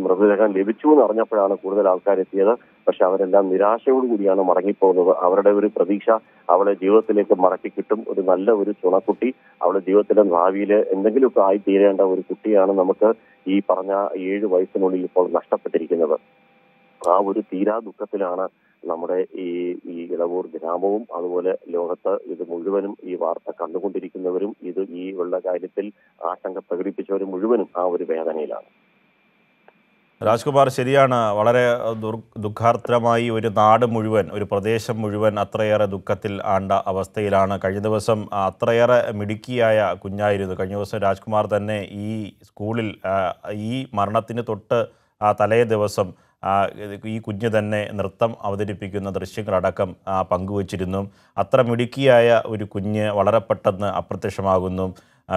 മൃതദേഹം ലഭിച്ചു എന്ന് അറിഞ്ഞപ്പോഴാണ് കൂടുതൽ ആൾക്കാർ എത്തിയത് പക്ഷെ അവരെല്ലാം നിരാശയോടുകൂടിയാണ് മടങ്ങിപ്പോകുന്നത് അവരുടെ ഒരു പ്രതീക്ഷ അവളെ ജീവിതത്തിലേക്ക് മടക്കി കിട്ടും ഒരു നല്ല ഒരു ചുണക്കുട്ടി അവളെ ജീവിതത്തിലെ ഭാവിയിൽ എന്തെങ്കിലുമൊക്കെ ആയി തീരേണ്ട ഒരു കുട്ടിയാണ് നമുക്ക് ഈ പറഞ്ഞ ഏഴ് വയസ്സിനുള്ളിൽ ഇപ്പോൾ നഷ്ടപ്പെട്ടിരിക്കുന്നത് ആ ഒരു തീരാ ദുഃഖത്തിലാണ് നമ്മുടെ ഈ ഈ ഇളവൂർ ഗ്രാമവും അതുപോലെ ലോകത്ത് ഇത് മുഴുവനും ഈ വാർത്ത കണ്ടുകൊണ്ടിരിക്കുന്നവരും ഇത് ഈ ഉള്ള കാര്യത്തിൽ ആശങ്ക പ്രകടിപ്പിച്ചവരും മുഴുവനും ആ ഒരു വേദനയിലാണ് രാജ്കുമാർ ശരിയാണ് വളരെ ദുഃഖാർദ്രമായി ഒരു നാട് മുഴുവൻ ഒരു പ്രദേശം മുഴുവൻ അത്രയേറെ ദുഃഖത്തിൽ ആണ്ട അവസ്ഥയിലാണ് കഴിഞ്ഞ ദിവസം അത്രയേറെ മിടുക്കിയായ കുഞ്ഞായിരുന്നു കഴിഞ്ഞ ദിവസം രാജ്കുമാർ തന്നെ ഈ സ്കൂളിൽ ഈ മരണത്തിന് തൊട്ട് തലേ ദിവസം ഈ കുഞ്ഞ് തന്നെ നൃത്തം അവതരിപ്പിക്കുന്ന ദൃശ്യങ്ങളടക്കം പങ്കുവച്ചിരുന്നു അത്ര മിടുക്കിയായ ഒരു കുഞ്ഞ് വളരെ പെട്ടെന്ന് അപ്രത്യക്ഷമാകുന്നു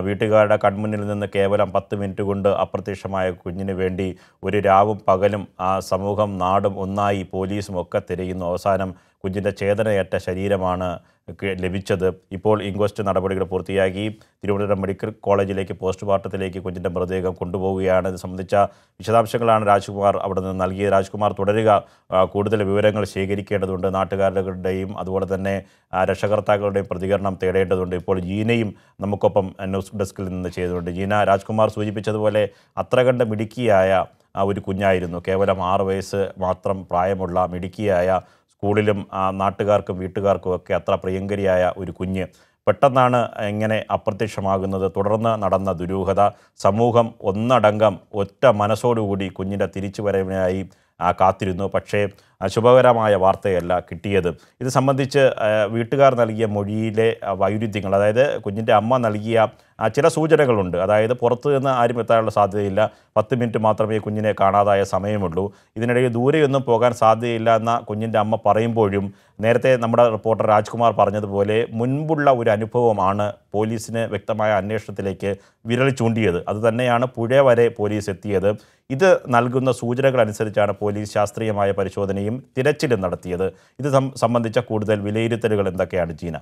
വീട്ടുകാരുടെ കൺമുന്നിൽ നിന്ന് കേവലം പത്ത് മിനിറ്റ് കൊണ്ട് അപ്രത്യക്ഷമായ കുഞ്ഞിന് വേണ്ടി ഒരു രാവും പകലും ആ സമൂഹം നാടും ഒന്നായി പോലീസും ഒക്കെ തിരയുന്നു അവസാനം കുഞ്ഞിൻ്റെ ചേതനയേറ്റ ശരീരമാണ് ലഭിച്ചത് ഇപ്പോൾ ഇൻക്വസ്റ്റ് നടപടികൾ പൂർത്തിയാക്കി തിരുവനന്തപുരം മെഡിക്കൽ കോളേജിലേക്ക് പോസ്റ്റ്മോർട്ടത്തിലേക്ക് കുഞ്ഞിൻ്റെ മൃതദേഹം കൊണ്ടുപോവുകയാണ് ഇത് സംബന്ധിച്ച വിശദാംശങ്ങളാണ് രാജ്കുമാർ അവിടെ നിന്ന് നൽകിയത് രാജ്കുമാർ തുടരുക കൂടുതൽ വിവരങ്ങൾ ശേഖരിക്കേണ്ടതുണ്ട് നാട്ടുകാരുടെയും അതുപോലെ തന്നെ രക്ഷകർത്താക്കളുടെയും പ്രതികരണം തേടേണ്ടതുണ്ട് ഇപ്പോൾ ജീനയും നമുക്കൊപ്പം ന്യൂസ് ഡെസ്കിൽ നിന്ന് ചെയ്തിട്ടുണ്ട് ജീന രാജ്കുമാർ സൂചിപ്പിച്ചതുപോലെ അത്ര കണ്ട് മിടുക്കിയായ ഒരു കുഞ്ഞായിരുന്നു കേവലം ആറ് വയസ്സ് മാത്രം പ്രായമുള്ള മിടുക്കിയായ സ്കൂളിലും നാട്ടുകാർക്കും വീട്ടുകാർക്കും ഒക്കെ അത്ര പ്രിയങ്കരിയായ ഒരു കുഞ്ഞ് പെട്ടെന്നാണ് എങ്ങനെ അപ്രത്യക്ഷമാകുന്നത് തുടർന്ന് നടന്ന ദുരൂഹത സമൂഹം ഒന്നടങ്കം ഒറ്റ മനസ്സോടുകൂടി കുഞ്ഞിൻ്റെ തിരിച്ചുവരവിനായി കാത്തിരുന്നു പക്ഷേ ശുഭകരമായ വാർത്തയല്ല കിട്ടിയത് ഇത് സംബന്ധിച്ച് വീട്ടുകാർ നൽകിയ മൊഴിയിലെ വൈരുദ്ധ്യങ്ങൾ അതായത് കുഞ്ഞിൻ്റെ അമ്മ നൽകിയ ചില സൂചനകളുണ്ട് അതായത് പുറത്തു നിന്ന് ആരും എത്താനുള്ള സാധ്യതയില്ല പത്ത് മിനിറ്റ് മാത്രമേ കുഞ്ഞിനെ കാണാതായ സമയമുള്ളൂ ഇതിനിടയിൽ ദൂരെയൊന്നും പോകാൻ സാധ്യതയില്ല എന്ന കുഞ്ഞിൻ്റെ അമ്മ പറയുമ്പോഴും നേരത്തെ നമ്മുടെ റിപ്പോർട്ടർ രാജ്കുമാർ പറഞ്ഞതുപോലെ മുൻപുള്ള ഒരു അനുഭവമാണ് പോലീസിന് വ്യക്തമായ അന്വേഷണത്തിലേക്ക് വിരൽ ചൂണ്ടിയത് അതുതന്നെയാണ് പുഴ വരെ പോലീസ് എത്തിയത് ഇത് നൽകുന്ന സൂചനകൾ അനുസരിച്ചാണ് പോലീസ് ശാസ്ത്രീയമായ പരിശോധനയും തിരച്ചിലും നടത്തിയത് ഇത് സംബന്ധിച്ച കൂടുതൽ വിലയിരുത്തലുകൾ എന്തൊക്കെയാണ് ജീന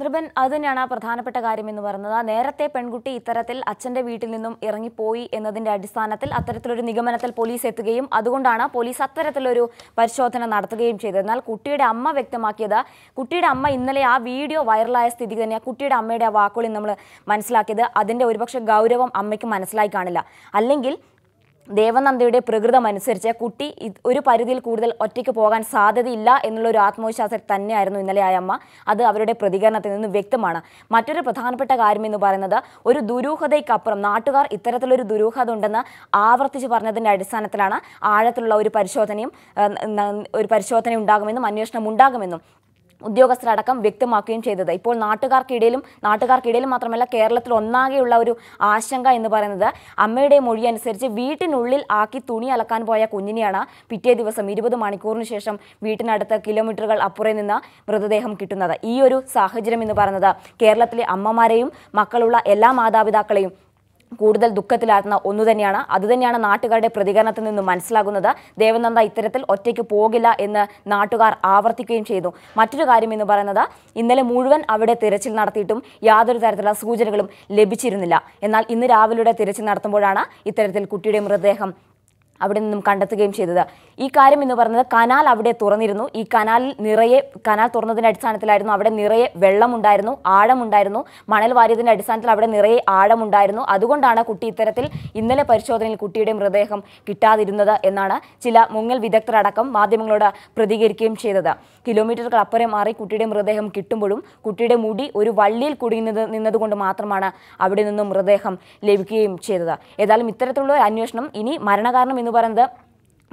നിർബൻ അത് തന്നെയാണ് ആ പ്രധാനപ്പെട്ട കാര്യം എന്ന് പറയുന്നത് നേരത്തെ പെൺകുട്ടി ഇത്തരത്തിൽ അച്ഛന്റെ വീട്ടിൽ നിന്നും ഇറങ്ങിപ്പോയി എന്നതിന്റെ അടിസ്ഥാനത്തിൽ അത്തരത്തിലൊരു നിഗമനത്തിൽ പോലീസ് എത്തുകയും അതുകൊണ്ടാണ് പോലീസ് അത്തരത്തിലൊരു പരിശോധന നടത്തുകയും ചെയ്തത് എന്നാൽ കുട്ടിയുടെ അമ്മ വ്യക്തമാക്കിയത് കുട്ടിയുടെ അമ്മ ഇന്നലെ ആ വീഡിയോ വൈറലായ സ്ഥിതി തന്നെയാണ് കുട്ടിയുടെ അമ്മയുടെ ആ വാക്കുകളിൽ നമ്മൾ മനസ്സിലാക്കിയത് അതിന്റെ ഒരുപക്ഷെ ഗൗരവം അമ്മയ്ക്ക് മനസ്സിലായി കാണില്ല അല്ലെങ്കിൽ ദേവനന്ദയുടെ പ്രകൃതം അനുസരിച്ച് കുട്ടി ഒരു പരിധിയിൽ കൂടുതൽ ഒറ്റയ്ക്ക് പോകാൻ സാധ്യതയില്ല എന്നുള്ള ഒരു ആത്മവിശ്വാസം തന്നെയായിരുന്നു ഇന്നലെ ആ അമ്മ അത് അവരുടെ പ്രതികരണത്തിൽ നിന്ന് വ്യക്തമാണ് മറ്റൊരു പ്രധാനപ്പെട്ട കാര്യം എന്ന് പറയുന്നത് ഒരു ദുരൂഹതയ്ക്കപ്പുറം നാട്ടുകാർ ഇത്തരത്തിലൊരു ദുരൂഹത ഉണ്ടെന്ന് ആവർത്തിച്ച് പറഞ്ഞതിൻ്റെ അടിസ്ഥാനത്തിലാണ് ആഴത്തിലുള്ള ഒരു പരിശോധനയും ഒരു പരിശോധന ഉണ്ടാകുമെന്നും അന്വേഷണം ഉണ്ടാകുമെന്നും ഉദ്യോഗസ്ഥരടക്കം വ്യക്തമാക്കുകയും ചെയ്തത് ഇപ്പോൾ നാട്ടുകാർക്കിടയിലും നാട്ടുകാർക്കിടയിലും മാത്രമല്ല കേരളത്തിൽ ഒന്നാകെയുള്ള ഒരു ആശങ്ക എന്ന് പറയുന്നത് അമ്മയുടെ മൊഴി അനുസരിച്ച് വീട്ടിനുള്ളിൽ ആക്കി തുണി അലക്കാൻ പോയ കുഞ്ഞിനെയാണ് പിറ്റേ ദിവസം ഇരുപത് മണിക്കൂറിന് ശേഷം വീട്ടിനടുത്ത് കിലോമീറ്ററുകൾ അപ്പുറേ നിന്ന് മൃതദേഹം കിട്ടുന്നത് ഈ ഒരു സാഹചര്യം എന്ന് പറയുന്നത് കേരളത്തിലെ അമ്മമാരെയും മക്കളുള്ള എല്ലാ മാതാപിതാക്കളെയും കൂടുതൽ ദുഃഖത്തിലാകുന്ന ഒന്നുതന്നെയാണ് തന്നെയാണ് അതുതന്നെയാണ് നാട്ടുകാരുടെ പ്രതികരണത്തിൽ നിന്ന് മനസ്സിലാകുന്നത് ദേവനന്ദ ഇത്തരത്തിൽ ഒറ്റയ്ക്ക് പോകില്ല എന്ന് നാട്ടുകാർ ആവർത്തിക്കുകയും ചെയ്തു മറ്റൊരു കാര്യം എന്ന് പറയുന്നത് ഇന്നലെ മുഴുവൻ അവിടെ തിരച്ചിൽ നടത്തിയിട്ടും യാതൊരു തരത്തിലുള്ള സൂചനകളും ലഭിച്ചിരുന്നില്ല എന്നാൽ ഇന്ന് രാവിലെ തിരച്ചിൽ നടത്തുമ്പോഴാണ് ഇത്തരത്തിൽ കുട്ടിയുടെ മൃതദേഹം അവിടെ നിന്നും കണ്ടെത്തുകയും ചെയ്തത് ഈ കാര്യം എന്ന് പറയുന്നത് കനാൽ അവിടെ തുറന്നിരുന്നു ഈ കനാലിൽ നിറയെ കനാൽ തുറന്നതിൻ്റെ അടിസ്ഥാനത്തിലായിരുന്നു അവിടെ നിറയെ വെള്ളമുണ്ടായിരുന്നു ആഴമുണ്ടായിരുന്നു മണൽ വാരിയതിൻ്റെ അടിസ്ഥാനത്തിൽ അവിടെ നിറയെ ആഴമുണ്ടായിരുന്നു അതുകൊണ്ടാണ് കുട്ടി ഇത്തരത്തിൽ ഇന്നലെ പരിശോധനയിൽ കുട്ടിയുടെ മൃതദേഹം കിട്ടാതിരുന്നത് എന്നാണ് ചില മുങ്ങൽ വിദഗ്ധരടക്കം മാധ്യമങ്ങളോട് പ്രതികരിക്കുകയും ചെയ്തത് കിലോമീറ്ററുകൾ അപ്പുറം മാറി കുട്ടിയുടെ മൃതദേഹം കിട്ടുമ്പോഴും കുട്ടിയുടെ മുടി ഒരു വള്ളിയിൽ കുടിയുന്നത് നിന്നതുകൊണ്ട് മാത്രമാണ് അവിടെ നിന്നും മൃതദേഹം ലഭിക്കുകയും ചെയ്തത് ഏതായാലും ഇത്തരത്തിലുള്ള അന്വേഷണം ഇനി മരണകാരണം എന്ന് പറയുന്നത്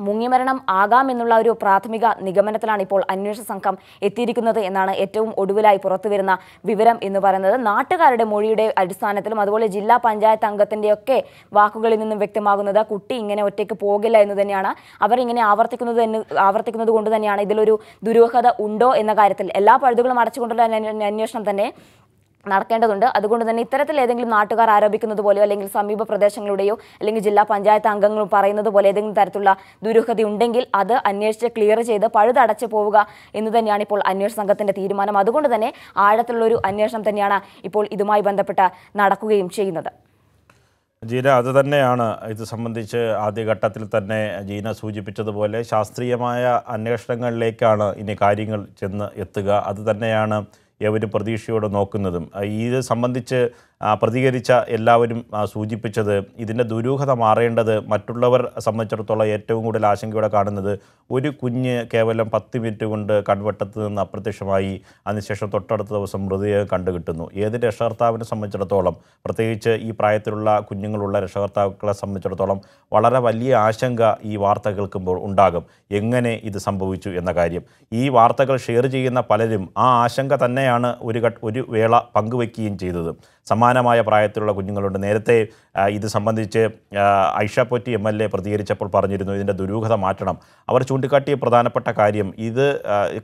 മുങ്ങിമരണം ആകാം എന്നുള്ള ഒരു പ്രാഥമിക നിഗമനത്തിലാണ് ഇപ്പോൾ അന്വേഷണ സംഘം എത്തിയിരിക്കുന്നത് എന്നാണ് ഏറ്റവും ഒടുവിലായി പുറത്തുവരുന്ന വിവരം എന്ന് പറയുന്നത് നാട്ടുകാരുടെ മൊഴിയുടെ അടിസ്ഥാനത്തിലും അതുപോലെ ജില്ലാ പഞ്ചായത്ത് അംഗത്തിൻ്റെയൊക്കെ വാക്കുകളിൽ നിന്നും വ്യക്തമാകുന്നത് കുട്ടി ഇങ്ങനെ ഒറ്റയ്ക്ക് പോകില്ല എന്ന് തന്നെയാണ് അവർ ഇങ്ങനെ ആവർത്തിക്കുന്നത് ആവർത്തിക്കുന്നത് കൊണ്ട് തന്നെയാണ് ഇതിലൊരു ദുരൂഹത ഉണ്ടോ എന്ന കാര്യത്തിൽ എല്ലാ പഴുതുകളും അടച്ചുകൊണ്ടുള്ള അന്വേഷണം തന്നെ നടക്കേണ്ടതുണ്ട് അതുകൊണ്ട് തന്നെ ഇത്തരത്തിൽ ഏതെങ്കിലും നാട്ടുകാർ ആരോപിക്കുന്നത് പോലെയോ അല്ലെങ്കിൽ സമീപ പ്രദേശങ്ങളുടെയോ അല്ലെങ്കിൽ ജില്ലാ പഞ്ചായത്ത് അംഗങ്ങൾ പറയുന്നത് പോലെ ഏതെങ്കിലും തരത്തിലുള്ള ദുരൂഹത ഉണ്ടെങ്കിൽ അത് അന്വേഷിച്ച് ക്ലിയർ ചെയ്ത് പഴുതടച്ച് പോവുക എന്ന് തന്നെയാണ് ഇപ്പോൾ അന്വേഷണ സംഘത്തിന്റെ തീരുമാനം അതുകൊണ്ട് തന്നെ ആഴത്തിലുള്ളൊരു അന്വേഷണം തന്നെയാണ് ഇപ്പോൾ ഇതുമായി ബന്ധപ്പെട്ട് നടക്കുകയും ചെയ്യുന്നത് ജീന അത് തന്നെയാണ് ഇത് സംബന്ധിച്ച് ആദ്യഘട്ടത്തിൽ തന്നെ ജീന സൂചിപ്പിച്ചതുപോലെ ശാസ്ത്രീയമായ അന്വേഷണങ്ങളിലേക്കാണ് ഇനി കാര്യങ്ങൾ ചെന്ന് എത്തുക അത് തന്നെയാണ് ഏവരും പ്രതീക്ഷയോടെ നോക്കുന്നതും ഇത് സംബന്ധിച്ച് പ്രതികരിച്ച എല്ലാവരും സൂചിപ്പിച്ചത് ഇതിൻ്റെ ദുരൂഹത മാറേണ്ടത് മറ്റുള്ളവർ സംബന്ധിച്ചിടത്തോളം ഏറ്റവും കൂടുതൽ ആശങ്കയോടെ കാണുന്നത് ഒരു കുഞ്ഞ് കേവലം പത്ത് മിനിറ്റ് കൊണ്ട് കൺവട്ടത്ത് നിന്ന് അപ്രത്യക്ഷമായി അതിനുശേഷം തൊട്ടടുത്ത ദിവസം മൃതദേഹം കണ്ടുകിട്ടുന്നു ഏത് രക്ഷകർത്താവിനെ സംബന്ധിച്ചിടത്തോളം പ്രത്യേകിച്ച് ഈ പ്രായത്തിലുള്ള കുഞ്ഞുങ്ങളുള്ള രക്ഷകർത്താക്കളെ സംബന്ധിച്ചിടത്തോളം വളരെ വലിയ ആശങ്ക ഈ വാർത്ത കേൾക്കുമ്പോൾ ഉണ്ടാകും എങ്ങനെ ഇത് സംഭവിച്ചു എന്ന കാര്യം ഈ വാർത്തകൾ ഷെയർ ചെയ്യുന്ന പലരും ആ ആശങ്ക തന്നെയാണ് ഒരു ഒരു വേള പങ്കുവയ്ക്കുകയും ചെയ്തത് സമാനമായ പ്രായത്തിലുള്ള കുഞ്ഞുങ്ങളുണ്ട് നേരത്തെ ഇത് സംബന്ധിച്ച് ഐഷ എം എൽ എ പ്രതികരിച്ചപ്പോൾ പറഞ്ഞിരുന്നു ഇതിൻ്റെ ദുരൂഹത മാറ്റണം അവർ ചൂണ്ടിക്കാട്ടിയ പ്രധാനപ്പെട്ട കാര്യം ഇത്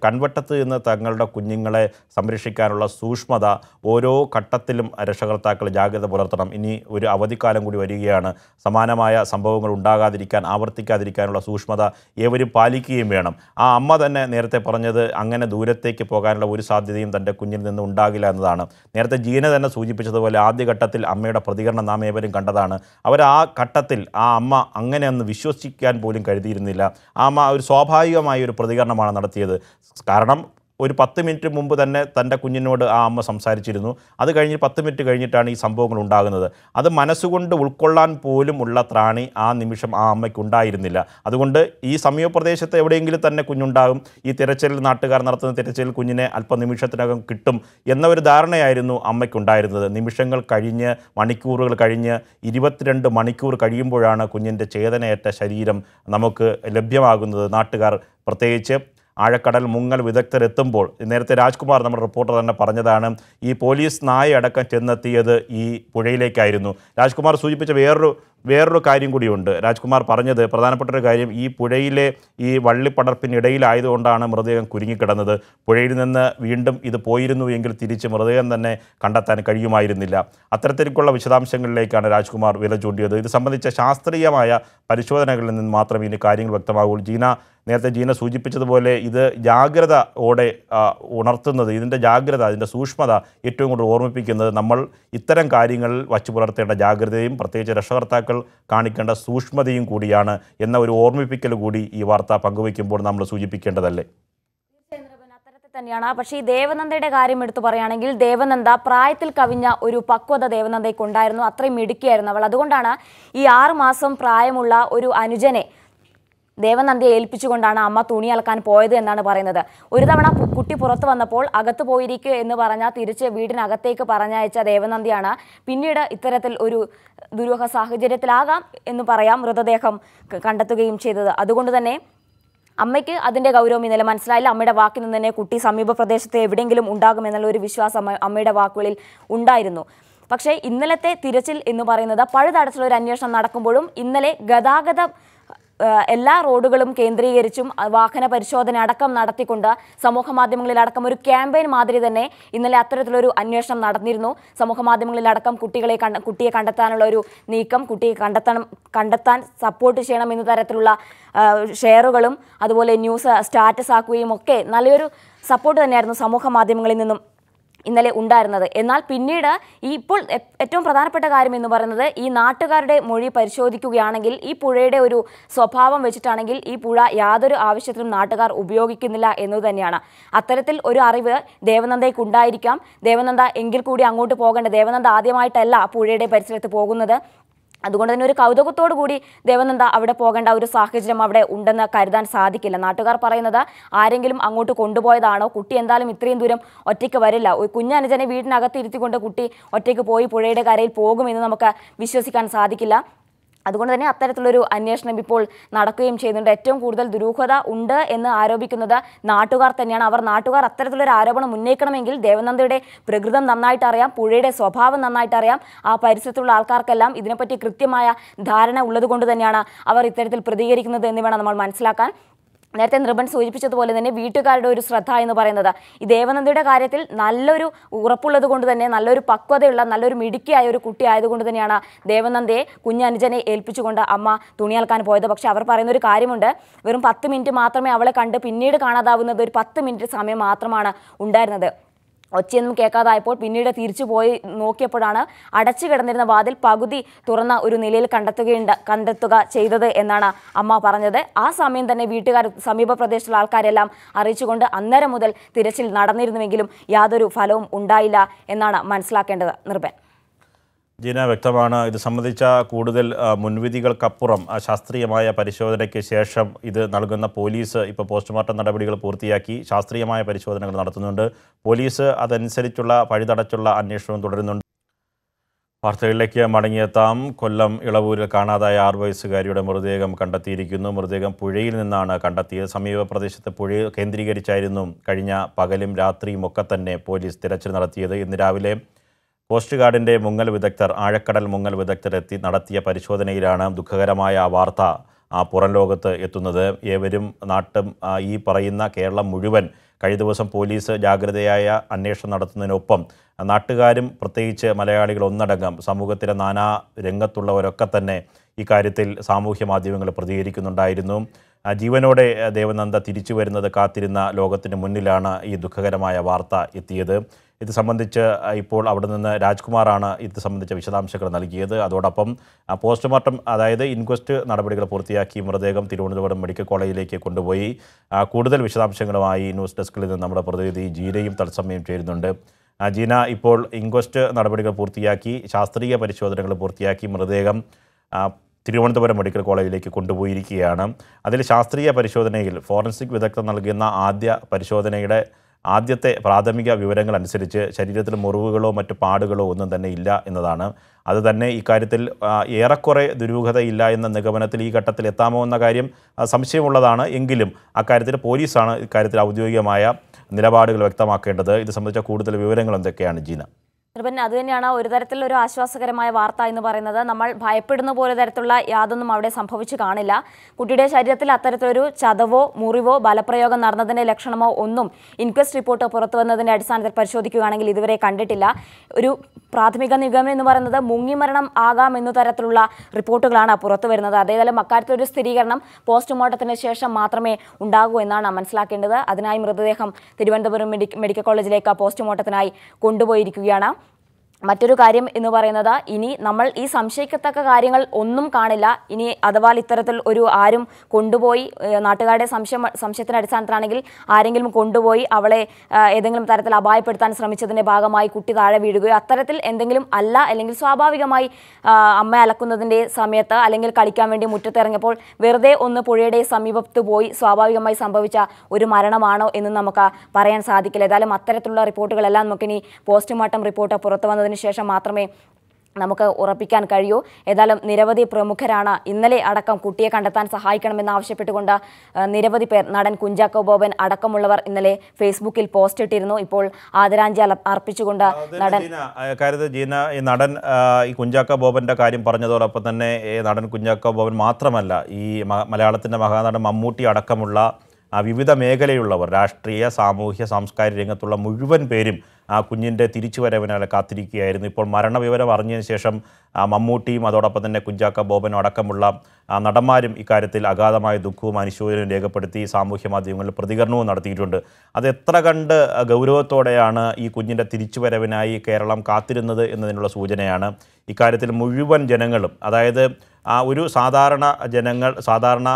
കൺവട്ടത്ത് നിന്ന് തങ്ങളുടെ കുഞ്ഞുങ്ങളെ സംരക്ഷിക്കാനുള്ള സൂക്ഷ്മത ഓരോ ഘട്ടത്തിലും രക്ഷകർത്താക്കൾ ജാഗ്രത പുലർത്തണം ഇനി ഒരു അവധിക്കാലം കൂടി വരികയാണ് സമാനമായ സംഭവങ്ങൾ ഉണ്ടാകാതിരിക്കാൻ ആവർത്തിക്കാതിരിക്കാനുള്ള സൂക്ഷ്മത ഏവരും പാലിക്കുകയും വേണം ആ അമ്മ തന്നെ നേരത്തെ പറഞ്ഞത് അങ്ങനെ ദൂരത്തേക്ക് പോകാനുള്ള ഒരു സാധ്യതയും തൻ്റെ കുഞ്ഞിൽ നിന്ന് ഉണ്ടാകില്ല എന്നതാണ് നേരത്തെ ജീന തന്നെ സൂചിപ്പിച്ച സൂചിപ്പിച്ചതുപോലെ ആദ്യഘട്ടത്തിൽ അമ്മയുടെ പ്രതികരണം നാം ഏവരും കണ്ടതാണ് അവർ ആ ഘട്ടത്തിൽ ആ അമ്മ അങ്ങനെ ഒന്ന് വിശ്വസിക്കാൻ പോലും കരുതിയിരുന്നില്ല ആ അമ്മ ഒരു സ്വാഭാവികമായ ഒരു പ്രതികരണമാണ് നടത്തിയത് കാരണം ഒരു പത്ത് മിനിറ്റ് മുമ്പ് തന്നെ തൻ്റെ കുഞ്ഞിനോട് ആ അമ്മ സംസാരിച്ചിരുന്നു അത് കഴിഞ്ഞ് പത്ത് മിനിറ്റ് കഴിഞ്ഞിട്ടാണ് ഈ സംഭവങ്ങൾ ഉണ്ടാകുന്നത് അത് മനസ്സുകൊണ്ട് ഉൾക്കൊള്ളാൻ പോലും ഉള്ള ത്രാണി ആ നിമിഷം ആ അമ്മയ്ക്ക് ഉണ്ടായിരുന്നില്ല അതുകൊണ്ട് ഈ സമീപപ്രദേശത്ത് എവിടെയെങ്കിലും തന്നെ കുഞ്ഞുണ്ടാകും ഈ തിരച്ചിൽ നാട്ടുകാർ നടത്തുന്ന തിരച്ചിൽ കുഞ്ഞിനെ അല്പനിമിഷത്തിനകം കിട്ടും എന്ന ഒരു ധാരണയായിരുന്നു അമ്മയ്ക്കുണ്ടായിരുന്നത് നിമിഷങ്ങൾ കഴിഞ്ഞ് മണിക്കൂറുകൾ കഴിഞ്ഞ് ഇരുപത്തിരണ്ട് മണിക്കൂർ കഴിയുമ്പോഴാണ് കുഞ്ഞിൻ്റെ ചേതനയേറ്റ ശരീരം നമുക്ക് ലഭ്യമാകുന്നത് നാട്ടുകാർ പ്രത്യേകിച്ച് ആഴക്കടൽ മുങ്ങൽ വിദഗ്ധരെത്തുമ്പോൾ നേരത്തെ രാജ്കുമാർ നമ്മുടെ റിപ്പോർട്ടർ തന്നെ പറഞ്ഞതാണ് ഈ പോലീസ് അടക്കം ചെന്നെത്തിയത് ഈ പുഴയിലേക്കായിരുന്നു രാജ്കുമാർ സൂചിപ്പിച്ച വേറൊരു വേറൊരു കാര്യം കൂടിയുണ്ട് രാജ്കുമാർ പറഞ്ഞത് പ്രധാനപ്പെട്ട ഒരു കാര്യം ഈ പുഴയിലെ ഈ വള്ളിപ്പടർപ്പിനിടയിലായതുകൊണ്ടാണ് മൃതദേഹം കുരുങ്ങിക്കിടന്നത് പുഴയിൽ നിന്ന് വീണ്ടും ഇത് പോയിരുന്നു എങ്കിൽ തിരിച്ച് മൃതദേഹം തന്നെ കണ്ടെത്താൻ കഴിയുമായിരുന്നില്ല അത്തരത്തിലേക്കുള്ള വിശദാംശങ്ങളിലേക്കാണ് രാജ്കുമാർ വില ചൂണ്ടിയത് ഇത് സംബന്ധിച്ച ശാസ്ത്രീയമായ പരിശോധനകളിൽ നിന്ന് മാത്രമേ ഇനി കാര്യങ്ങൾ വ്യക്തമാകൂ ജീന നേരത്തെ ജീന സൂചിപ്പിച്ചതുപോലെ ഇത് ജാഗ്രത ഓടെ ഉണർത്തുന്നത് ഇതിൻ്റെ ജാഗ്രത അതിൻ്റെ സൂക്ഷ്മത ഏറ്റവും കൂടുതൽ ഓർമ്മിപ്പിക്കുന്നത് നമ്മൾ ഇത്തരം കാര്യങ്ങളിൽ വച്ചു പുലർത്തേണ്ട ജാഗ്രതയും പ്രത്യേകിച്ച് രക്ഷകർത്താക്കൾ കാണിക്കേണ്ട സൂക്ഷ്മതയും കൂടിയാണ് എന്ന ഒരു ഓർമ്മിപ്പിക്കൽ കൂടി ഈ വാർത്ത പങ്കുവയ്ക്കുമ്പോൾ നമ്മൾ സൂചിപ്പിക്കേണ്ടതല്ലേ തന്നെയാണ് പക്ഷേ ഈ ദേവനന്ദയുടെ കാര്യം എടുത്തു പറയുകയാണെങ്കിൽ ദേവനന്ദ പ്രായത്തിൽ കവിഞ്ഞ ഒരു പക്വത ദേവനന്ദയ്ക്ക് ഉണ്ടായിരുന്നു അത്രയും മിടുക്കിയായിരുന്നു അവൾ അതുകൊണ്ടാണ് ഈ ആറ് മാസം പ്രായമുള്ള ഒരു അനുജനെ ദേവനന്ദിയെ ഏൽപ്പിച്ചുകൊണ്ടാണ് അമ്മ തുണി അലക്കാൻ പോയത് എന്നാണ് പറയുന്നത് ഒരു തവണ കുട്ടി പുറത്തു വന്നപ്പോൾ അകത്ത് പോയിരിക്കുക എന്ന് പറഞ്ഞാൽ തിരിച്ച് വീടിനകത്തേക്ക് പറഞ്ഞയച്ച ദേവനന്ദിയാണ് പിന്നീട് ഇത്തരത്തിൽ ഒരു ദുരൂഹ സാഹചര്യത്തിലാകാം എന്ന് പറയാം മൃതദേഹം കണ്ടെത്തുകയും ചെയ്തത് അതുകൊണ്ട് തന്നെ അമ്മയ്ക്ക് അതിൻ്റെ ഗൗരവം ഇന്നലെ മനസ്സിലായില്ല അമ്മയുടെ വാക്കിൽ നിന്ന് തന്നെ കുട്ടി സമീപ പ്രദേശത്ത് എവിടെയെങ്കിലും ഉണ്ടാകുമെന്നുള്ള ഒരു വിശ്വാസം അമ്മയുടെ വാക്കുകളിൽ ഉണ്ടായിരുന്നു പക്ഷേ ഇന്നലത്തെ തിരച്ചിൽ എന്ന് പറയുന്നത് പഴുതടച്ചുള്ള ഒരു അന്വേഷണം നടക്കുമ്പോഴും ഇന്നലെ ഗതാഗത എല്ലാ റോഡുകളും കേന്ദ്രീകരിച്ചും വാഹന പരിശോധന അടക്കം നടത്തിക്കൊണ്ട് സമൂഹ മാധ്യമങ്ങളിലടക്കം അടക്കം ഒരു ക്യാമ്പയിൻ മാതിരി തന്നെ ഇന്നലെ അത്തരത്തിലൊരു അന്വേഷണം നടന്നിരുന്നു സമൂഹ മാധ്യമങ്ങളിലടക്കം അടക്കം കുട്ടികളെ കുട്ടിയെ കണ്ടെത്താനുള്ള ഒരു നീക്കം കുട്ടിയെ കണ്ടെത്തണം കണ്ടെത്താൻ സപ്പോർട്ട് ചെയ്യണം എന്ന തരത്തിലുള്ള ഷെയറുകളും അതുപോലെ ന്യൂസ് സ്റ്റാറ്റസ് ആക്കുകയും ഒക്കെ നല്ലൊരു സപ്പോർട്ട് തന്നെയായിരുന്നു സമൂഹ മാധ്യമങ്ങളിൽ നിന്നും ഇന്നലെ ഉണ്ടായിരുന്നത് എന്നാൽ പിന്നീട് ഈ ഇപ്പോൾ ഏറ്റവും പ്രധാനപ്പെട്ട കാര്യം എന്ന് പറയുന്നത് ഈ നാട്ടുകാരുടെ മൊഴി പരിശോധിക്കുകയാണെങ്കിൽ ഈ പുഴയുടെ ഒരു സ്വഭാവം വെച്ചിട്ടാണെങ്കിൽ ഈ പുഴ യാതൊരു ആവശ്യത്തിനും നാട്ടുകാർ ഉപയോഗിക്കുന്നില്ല എന്നു തന്നെയാണ് അത്തരത്തിൽ ഒരു അറിവ് ദേവനന്ദയ്ക്ക് ഉണ്ടായിരിക്കാം ദേവനന്ദ എങ്കിൽ കൂടി അങ്ങോട്ട് പോകേണ്ട ദേവനന്ദ ആദ്യമായിട്ടല്ല പുഴയുടെ പരിസരത്ത് പോകുന്നത് അതുകൊണ്ട് തന്നെ ഒരു കൗതുകത്തോടു കൂടി ദേവനന്ദ അവിടെ പോകേണ്ട ഒരു സാഹചര്യം അവിടെ ഉണ്ടെന്ന് കരുതാൻ സാധിക്കില്ല നാട്ടുകാർ പറയുന്നത് ആരെങ്കിലും അങ്ങോട്ട് കൊണ്ടുപോയതാണോ കുട്ടി എന്തായാലും ഇത്രയും ദൂരം ഒറ്റയ്ക്ക് വരില്ല ഒരു കുഞ്ഞനുജനെ വീടിനകത്ത് ഇരുത്തിക്കൊണ്ട് കുട്ടി ഒറ്റയ്ക്ക് പോയി പുഴയുടെ കരയിൽ പോകുമെന്ന് നമുക്ക് വിശ്വസിക്കാൻ സാധിക്കില്ല അതുകൊണ്ട് തന്നെ അത്തരത്തിലൊരു അന്വേഷണം ഇപ്പോൾ നടക്കുകയും ചെയ്യുന്നുണ്ട് ഏറ്റവും കൂടുതൽ ദുരൂഹത ഉണ്ട് എന്ന് ആരോപിക്കുന്നത് നാട്ടുകാർ തന്നെയാണ് അവർ നാട്ടുകാർ അത്തരത്തിലൊരു ആരോപണം ഉന്നയിക്കണമെങ്കിൽ ദേവനന്ദയുടെ പ്രകൃതം നന്നായിട്ട് അറിയാം പുഴയുടെ സ്വഭാവം നന്നായിട്ട് അറിയാം ആ പരിസരത്തുള്ള ആൾക്കാർക്കെല്ലാം ഇതിനെപ്പറ്റി കൃത്യമായ ധാരണ ഉള്ളത് കൊണ്ട് തന്നെയാണ് അവർ ഇത്തരത്തിൽ പ്രതികരിക്കുന്നത് എന്ന് വേണം നമ്മൾ മനസ്സിലാക്കാൻ നേരത്തെ നിർബൻ സൂചിപ്പിച്ചതുപോലെ തന്നെ വീട്ടുകാരുടെ ഒരു ശ്രദ്ധ എന്ന് പറയുന്നത് ഈ ദേവനന്ദിയുടെ കാര്യത്തിൽ നല്ലൊരു ഉറപ്പുള്ളത് കൊണ്ട് തന്നെ നല്ലൊരു പക്വതയുള്ള നല്ലൊരു മിടുക്കിയായ ഒരു കുട്ടി ആയതുകൊണ്ട് തന്നെയാണ് ദേവനന്ദയെ കുഞ്ഞനുജനെ ഏൽപ്പിച്ചുകൊണ്ട് അമ്മ തുണിയാൽക്കാൻ പോയത് പക്ഷേ അവർ പറയുന്ന ഒരു കാര്യമുണ്ട് വെറും പത്ത് മിനിറ്റ് മാത്രമേ അവളെ കണ്ട് പിന്നീട് കാണാതാവുന്നത് ഒരു പത്ത് മിനിറ്റ് സമയം മാത്രമാണ് ഉണ്ടായിരുന്നത് ഒച്ചയൊന്നും കേൾക്കാതായപ്പോൾ പിന്നീട് തിരിച്ചു പോയി നോക്കിയപ്പോഴാണ് അടച്ചു കിടന്നിരുന്ന വാതിൽ പകുതി തുറന്ന ഒരു നിലയിൽ കണ്ടെത്തുകയുണ്ട് കണ്ടെത്തുക ചെയ്തത് എന്നാണ് അമ്മ പറഞ്ഞത് ആ സമയം തന്നെ വീട്ടുകാർ സമീപ പ്രദേശത്തുള്ള ആൾക്കാരെല്ലാം അറിയിച്ചുകൊണ്ട് അന്നേരം മുതൽ തിരച്ചിൽ നടന്നിരുന്നുവെങ്കിലും യാതൊരു ഫലവും ഉണ്ടായില്ല എന്നാണ് മനസ്സിലാക്കേണ്ടത് നിർഭൻ ജീന വ്യക്തമാണ് ഇത് സംബന്ധിച്ച കൂടുതൽ മുൻവിധികൾക്കപ്പുറം ശാസ്ത്രീയമായ പരിശോധനയ്ക്ക് ശേഷം ഇത് നൽകുന്ന പോലീസ് ഇപ്പോൾ പോസ്റ്റ്മോർട്ടം നടപടികൾ പൂർത്തിയാക്കി ശാസ്ത്രീയമായ പരിശോധനകൾ നടത്തുന്നുണ്ട് പോലീസ് അതനുസരിച്ചുള്ള പഴിതടച്ചുള്ള അന്വേഷണവും തുടരുന്നുണ്ട് വാർത്തകളിലേക്ക് മടങ്ങിയെത്താം കൊല്ലം ഇളവൂരിൽ കാണാതായ ആറു വയസ്സുകാരിയുടെ മൃതദേഹം കണ്ടെത്തിയിരിക്കുന്നു മൃതദേഹം പുഴയിൽ നിന്നാണ് കണ്ടെത്തിയത് സമീപ പ്രദേശത്ത് പുഴ കേന്ദ്രീകരിച്ചായിരുന്നു കഴിഞ്ഞ പകലും രാത്രിയും ഒക്കെ തന്നെ പോലീസ് തിരച്ചിൽ നടത്തിയത് ഇന്ന് രാവിലെ കോസ്റ്റ് ഗാർഡിൻ്റെ മുങ്ങൽ വിദഗ്ധർ ആഴക്കടൽ മുങ്ങൽ വിദഗ്ധരെത്തി നടത്തിയ പരിശോധനയിലാണ് ദുഃഖകരമായ വാർത്ത പുറം ലോകത്ത് എത്തുന്നത് ഏവരും നാട്ടും ഈ പറയുന്ന കേരളം മുഴുവൻ കഴിഞ്ഞ ദിവസം പോലീസ് ജാഗ്രതയായ അന്വേഷണം നടത്തുന്നതിനൊപ്പം നാട്ടുകാരും പ്രത്യേകിച്ച് മലയാളികൾ ഒന്നടങ്കം സമൂഹത്തിലെ നാനാ രംഗത്തുള്ളവരൊക്കെ തന്നെ ഇക്കാര്യത്തിൽ സാമൂഹ്യ മാധ്യമങ്ങൾ പ്രതികരിക്കുന്നുണ്ടായിരുന്നു ജീവനോടെ ദേവനന്ദ തിരിച്ചു വരുന്നത് കാത്തിരുന്ന ലോകത്തിന് മുന്നിലാണ് ഈ ദുഃഖകരമായ വാർത്ത എത്തിയത് ഇത് സംബന്ധിച്ച് ഇപ്പോൾ അവിടെ നിന്ന് രാജ്കുമാറാണ് ഇത് സംബന്ധിച്ച വിശദാംശങ്ങൾ നൽകിയത് അതോടൊപ്പം പോസ്റ്റ്മോർട്ടം അതായത് ഇൻക്വസ്റ്റ് നടപടികൾ പൂർത്തിയാക്കി മൃതദേഹം തിരുവനന്തപുരം മെഡിക്കൽ കോളേജിലേക്ക് കൊണ്ടുപോയി കൂടുതൽ വിശദാംശങ്ങളുമായി ന്യൂസ് ഡെസ്കിൽ നിന്ന് നമ്മുടെ പ്രതിനിധി ജീനയും തത്സമയം ചേരുന്നുണ്ട് ജീന ഇപ്പോൾ ഇൻക്വസ്റ്റ് നടപടികൾ പൂർത്തിയാക്കി ശാസ്ത്രീയ പരിശോധനകൾ പൂർത്തിയാക്കി മൃതദേഹം തിരുവനന്തപുരം മെഡിക്കൽ കോളേജിലേക്ക് കൊണ്ടുപോയിരിക്കുകയാണ് അതിൽ ശാസ്ത്രീയ പരിശോധനയിൽ ഫോറൻസിക് വിദഗ്ധർ നൽകുന്ന ആദ്യ പരിശോധനയുടെ ആദ്യത്തെ പ്രാഥമിക വിവരങ്ങൾ അനുസരിച്ച് ശരീരത്തിൽ മുറിവുകളോ മറ്റ് പാടുകളോ ഒന്നും തന്നെ ഇല്ല എന്നതാണ് അത് തന്നെ ഇക്കാര്യത്തിൽ ഏറെക്കുറെ ദുരൂഹതയില്ല എന്ന നിഗമനത്തിൽ ഈ ഘട്ടത്തിൽ എത്താമോ എന്ന കാര്യം സംശയമുള്ളതാണ് എങ്കിലും അക്കാര്യത്തിൽ പോലീസാണ് ഇക്കാര്യത്തിൽ ഔദ്യോഗികമായ നിലപാടുകൾ വ്യക്തമാക്കേണ്ടത് ഇത് സംബന്ധിച്ച കൂടുതൽ വിവരങ്ങൾ എന്തൊക്കെയാണ് ജീന ഋപൻ അത് തന്നെയാണ് ഒരു തരത്തിലുള്ള ഒരു ആശ്വാസകരമായ വാർത്ത എന്ന് പറയുന്നത് നമ്മൾ ഭയപ്പെടുന്ന പോലെ തരത്തിലുള്ള യാതൊന്നും അവിടെ സംഭവിച്ചു കാണില്ല കുട്ടിയുടെ ശരീരത്തിൽ അത്തരത്തിലൊരു ചതവോ മുറിവോ ബലപ്രയോഗം നടന്നതിൻ്റെ ലക്ഷണമോ ഒന്നും ഇൻക്വസ്റ്റ് റിപ്പോർട്ട് പുറത്തു വന്നതിൻ്റെ അടിസ്ഥാനത്തിൽ പരിശോധിക്കുകയാണെങ്കിൽ ഇതുവരെ കണ്ടിട്ടില്ല ഒരു പ്രാഥമിക നിഗമനം എന്ന് പറയുന്നത് മുങ്ങിമരണം ആകാം എന്ന തരത്തിലുള്ള റിപ്പോർട്ടുകളാണ് പുറത്തു വരുന്നത് അതേതായാലും ഒരു സ്ഥിരീകരണം പോസ്റ്റ്മോർട്ടത്തിന് ശേഷം മാത്രമേ ഉണ്ടാകൂ എന്നാണ് മനസ്സിലാക്കേണ്ടത് അതിനായി മൃതദേഹം തിരുവനന്തപുരം മെഡിക്കൽ കോളേജിലേക്ക് പോസ്റ്റ്മോർട്ടത്തിനായി കൊണ്ടുപോയിരിക്കുകയാണ് മറ്റൊരു കാര്യം എന്ന് പറയുന്നത് ഇനി നമ്മൾ ഈ സംശയിക്കത്തക്ക കാര്യങ്ങൾ ഒന്നും കാണില്ല ഇനി അഥവാ ഇത്തരത്തിൽ ഒരു ആരും കൊണ്ടുപോയി നാട്ടുകാരുടെ സംശയം സംശയത്തിൻ്റെ അടിസ്ഥാനത്തിലാണെങ്കിൽ ആരെങ്കിലും കൊണ്ടുപോയി അവളെ ഏതെങ്കിലും തരത്തിൽ അപായപ്പെടുത്താൻ ശ്രമിച്ചതിൻ്റെ ഭാഗമായി കുട്ടി താഴെ വീഴുകയോ അത്തരത്തിൽ എന്തെങ്കിലും അല്ല അല്ലെങ്കിൽ സ്വാഭാവികമായി അമ്മ അലക്കുന്നതിൻ്റെ സമയത്ത് അല്ലെങ്കിൽ കളിക്കാൻ വേണ്ടി മുറ്റത്തിറങ്ങിയപ്പോൾ വെറുതെ ഒന്ന് പുഴയുടെ സമീപത്ത് പോയി സ്വാഭാവികമായി സംഭവിച്ച ഒരു മരണമാണോ എന്ന് നമുക്ക് പറയാൻ സാധിക്കില്ല ഏതായാലും അത്തരത്തിലുള്ള റിപ്പോർട്ടുകളെല്ലാം നമുക്കിനി പോസ്റ്റ്മോർട്ടം റിപ്പോർട്ട് പുറത്തു വന്നത് എന്നതിന് ശേഷം മാത്രമേ നമുക്ക് ഉറപ്പിക്കാൻ കഴിയൂ ഏതായാലും നിരവധി പ്രമുഖരാണ് ഇന്നലെ അടക്കം കുട്ടിയെ കണ്ടെത്താൻ സഹായിക്കണമെന്ന് ആവശ്യപ്പെട്ടുകൊണ്ട് നിരവധി പേർ നടൻ കുഞ്ചാക്കോ ബോബൻ അടക്കമുള്ളവർ ഇന്നലെ ഫേസ്ബുക്കിൽ പോസ്റ്റ് ഇട്ടിരുന്നു ഇപ്പോൾ ആദരാഞ്ജലി അർപ്പിച്ചുകൊണ്ട് നടൻ കാര്യത്തിൽ ജീന ഈ നടൻ ഈ കുഞ്ചാക്കോ ബോബൻ്റെ കാര്യം പറഞ്ഞതോടൊപ്പം തന്നെ നടൻ കുഞ്ചാക്കോ ബോബൻ മാത്രമല്ല ഈ മലയാളത്തിൻ്റെ മഹാനടൻ മമ്മൂട്ടി അടക്കമുള്ള വിവിധ മേഖലയുള്ളവർ രാഷ്ട്രീയ സാമൂഹ്യ സാംസ്കാരിക രംഗത്തുള്ള മുഴുവൻ പേരും ആ കുഞ്ഞിൻ്റെ തിരിച്ചുവരവിനാൽ കാത്തിരിക്കുകയായിരുന്നു ഇപ്പോൾ മരണവിവരം അറിഞ്ഞതിന് ശേഷം മമ്മൂട്ടിയും അതോടൊപ്പം തന്നെ കുഞ്ചാക്ക ബോബനും അടക്കമുള്ള നടന്മാരും ഇക്കാര്യത്തിൽ അഗാധമായ ദുഃഖവും അനുശോചനവും രേഖപ്പെടുത്തി സാമൂഹ്യ മാധ്യമങ്ങളിൽ പ്രതികരണവും നടത്തിയിട്ടുണ്ട് അത് എത്ര കണ്ട് ഗൗരവത്തോടെയാണ് ഈ കുഞ്ഞിൻ്റെ തിരിച്ചുവരവിനായി കേരളം കാത്തിരുന്നത് എന്നതിനുള്ള സൂചനയാണ് ഇക്കാര്യത്തിൽ മുഴുവൻ ജനങ്ങളും അതായത് ആ ഒരു സാധാരണ ജനങ്ങൾ സാധാരണ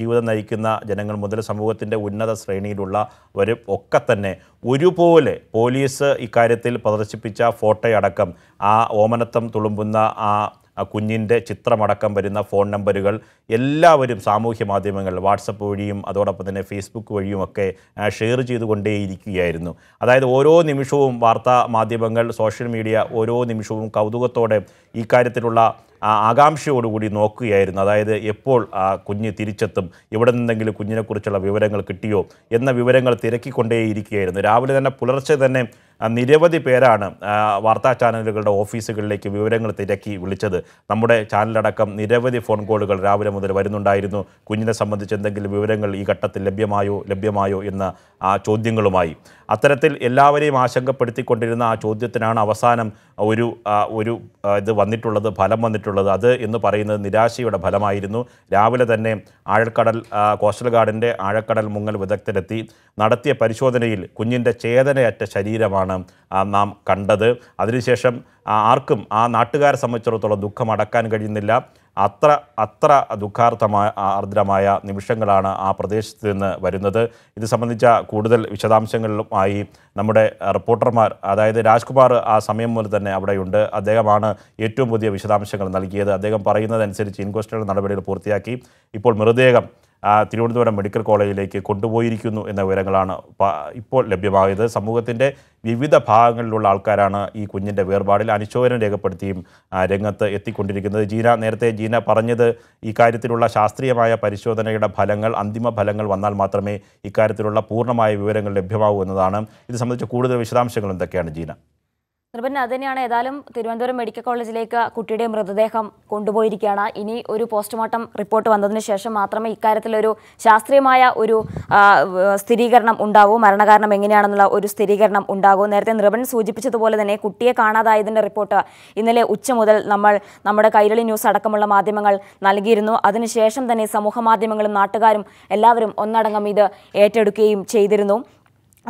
ജീവിതം നയിക്കുന്ന ജനങ്ങൾ മുതൽ സമൂഹത്തിൻ്റെ ഉന്നത ശ്രേണിയിലുള്ള ഒരു ഒക്കെ തന്നെ ഒരുപോലെ പോലീസ് ഇക്കാര്യത്തിൽ പ്രദർശിപ്പിച്ച ഫോട്ടോയടക്കം ആ ഓമനത്വം തുളുമ്പുന്ന ആ ആ കുഞ്ഞിൻ്റെ ചിത്രമടക്കം വരുന്ന ഫോൺ നമ്പറുകൾ എല്ലാവരും സാമൂഹ്യ മാധ്യമങ്ങൾ വാട്സപ്പ് വഴിയും അതോടൊപ്പം തന്നെ ഫേസ്ബുക്ക് വഴിയുമൊക്കെ ഷെയർ ചെയ്തുകൊണ്ടേയിരിക്കുകയായിരുന്നു അതായത് ഓരോ നിമിഷവും വാർത്താ മാധ്യമങ്ങൾ സോഷ്യൽ മീഡിയ ഓരോ നിമിഷവും കൗതുകത്തോടെ ഈ കാര്യത്തിലുള്ള ആകാംക്ഷയോടുകൂടി നോക്കുകയായിരുന്നു അതായത് എപ്പോൾ ആ കുഞ്ഞ് തിരിച്ചെത്തും ഇവിടെ നിന്നെങ്കിലും കുഞ്ഞിനെക്കുറിച്ചുള്ള വിവരങ്ങൾ കിട്ടിയോ എന്ന വിവരങ്ങൾ തിരക്കിക്കൊണ്ടേയിരിക്കുകയായിരുന്നു രാവിലെ തന്നെ പുലർച്ചെ തന്നെ നിരവധി പേരാണ് വാർത്താ ചാനലുകളുടെ ഓഫീസുകളിലേക്ക് വിവരങ്ങൾ തിരക്കി വിളിച്ചത് നമ്മുടെ ചാനലടക്കം നിരവധി ഫോൺ കോളുകൾ രാവിലെ മുതൽ വരുന്നുണ്ടായിരുന്നു കുഞ്ഞിനെ സംബന്ധിച്ച് എന്തെങ്കിലും വിവരങ്ങൾ ഈ ഘട്ടത്തിൽ ലഭ്യമായോ ലഭ്യമായോ എന്ന ചോദ്യങ്ങളുമായി അത്തരത്തിൽ എല്ലാവരെയും ആശങ്കപ്പെടുത്തിക്കൊണ്ടിരുന്ന ആ ചോദ്യത്തിനാണ് അവസാനം ഒരു ഒരു ഇത് വന്നിട്ടുള്ളത് ഫലം വന്നിട്ടുള്ളത് അത് എന്ന് പറയുന്നത് നിരാശയുടെ ഫലമായിരുന്നു രാവിലെ തന്നെ ആഴക്കടൽ കോസ്റ്റൽ ഗാർഡിൻ്റെ ആഴക്കടൽ മുങ്ങൽ വിദഗ്ധരെത്തി നടത്തിയ പരിശോധനയിൽ കുഞ്ഞിൻ്റെ ചേതനയറ്റ ശരീരമാണ് നാം കണ്ടത് അതിനുശേഷം ആർക്കും ആ നാട്ടുകാരെ സംബന്ധിച്ചിടത്തോളം ദുഃഖം അടക്കാൻ കഴിയുന്നില്ല അത്ര അത്ര ദുഃഖാർത്ഥമായ ആർദ്രമായ നിമിഷങ്ങളാണ് ആ പ്രദേശത്ത് നിന്ന് വരുന്നത് ഇത് സംബന്ധിച്ച കൂടുതൽ വിശദാംശങ്ങളുമായി നമ്മുടെ റിപ്പോർട്ടർമാർ അതായത് രാജ്കുമാർ ആ സമയം മുതൽ തന്നെ അവിടെയുണ്ട് അദ്ദേഹമാണ് ഏറ്റവും പുതിയ വിശദാംശങ്ങൾ നൽകിയത് അദ്ദേഹം പറയുന്നതനുസരിച്ച് ഇൻക്വസ്റ്റുകളുടെ നടപടികൾ പൂർത്തിയാക്കി ഇപ്പോൾ മൃതദേഹം തിരുവനന്തപുരം മെഡിക്കൽ കോളേജിലേക്ക് കൊണ്ടുപോയിരിക്കുന്നു എന്ന വിവരങ്ങളാണ് ഇപ്പോൾ ലഭ്യമായത് സമൂഹത്തിൻ്റെ വിവിധ ഭാഗങ്ങളിലുള്ള ആൾക്കാരാണ് ഈ കുഞ്ഞിൻ്റെ വേർപാടിൽ അനുശോചനം രേഖപ്പെടുത്തിയും രംഗത്ത് എത്തിക്കൊണ്ടിരിക്കുന്നത് ജീന നേരത്തെ ജീന പറഞ്ഞത് ഇക്കാര്യത്തിലുള്ള ശാസ്ത്രീയമായ പരിശോധനയുടെ ഫലങ്ങൾ അന്തിമ ഫലങ്ങൾ വന്നാൽ മാത്രമേ ഇക്കാര്യത്തിലുള്ള പൂർണ്ണമായ വിവരങ്ങൾ ലഭ്യമാകൂ എന്നതാണ് ഇത് സംബന്ധിച്ച് കൂടുതൽ വിശദാംശങ്ങൾ എന്തൊക്കെയാണ് ജീന നിർബന്ധം അത് തന്നെയാണ് ഏതായാലും തിരുവനന്തപുരം മെഡിക്കൽ കോളേജിലേക്ക് കുട്ടിയുടെ മൃതദേഹം കൊണ്ടുപോയിരിക്കുകയാണ് ഇനി ഒരു പോസ്റ്റ്മോർട്ടം റിപ്പോർട്ട് വന്നതിന് ശേഷം മാത്രമേ ഇക്കാര്യത്തിലൊരു ശാസ്ത്രീയമായ ഒരു സ്ഥിരീകരണം ഉണ്ടാവൂ മരണകാരണം എങ്ങനെയാണെന്നുള്ള ഒരു സ്ഥിരീകരണം ഉണ്ടാകൂ നേരത്തെ നിർബൻ സൂചിപ്പിച്ചതുപോലെ തന്നെ കുട്ടിയെ കാണാതായതിൻ്റെ റിപ്പോർട്ട് ഇന്നലെ ഉച്ച മുതൽ നമ്മൾ നമ്മുടെ കൈരളി ന്യൂസ് അടക്കമുള്ള മാധ്യമങ്ങൾ നൽകിയിരുന്നു അതിനുശേഷം തന്നെ സമൂഹ മാധ്യമങ്ങളും നാട്ടുകാരും എല്ലാവരും ഒന്നടങ്കം ഇത് ഏറ്റെടുക്കുകയും ചെയ്തിരുന്നു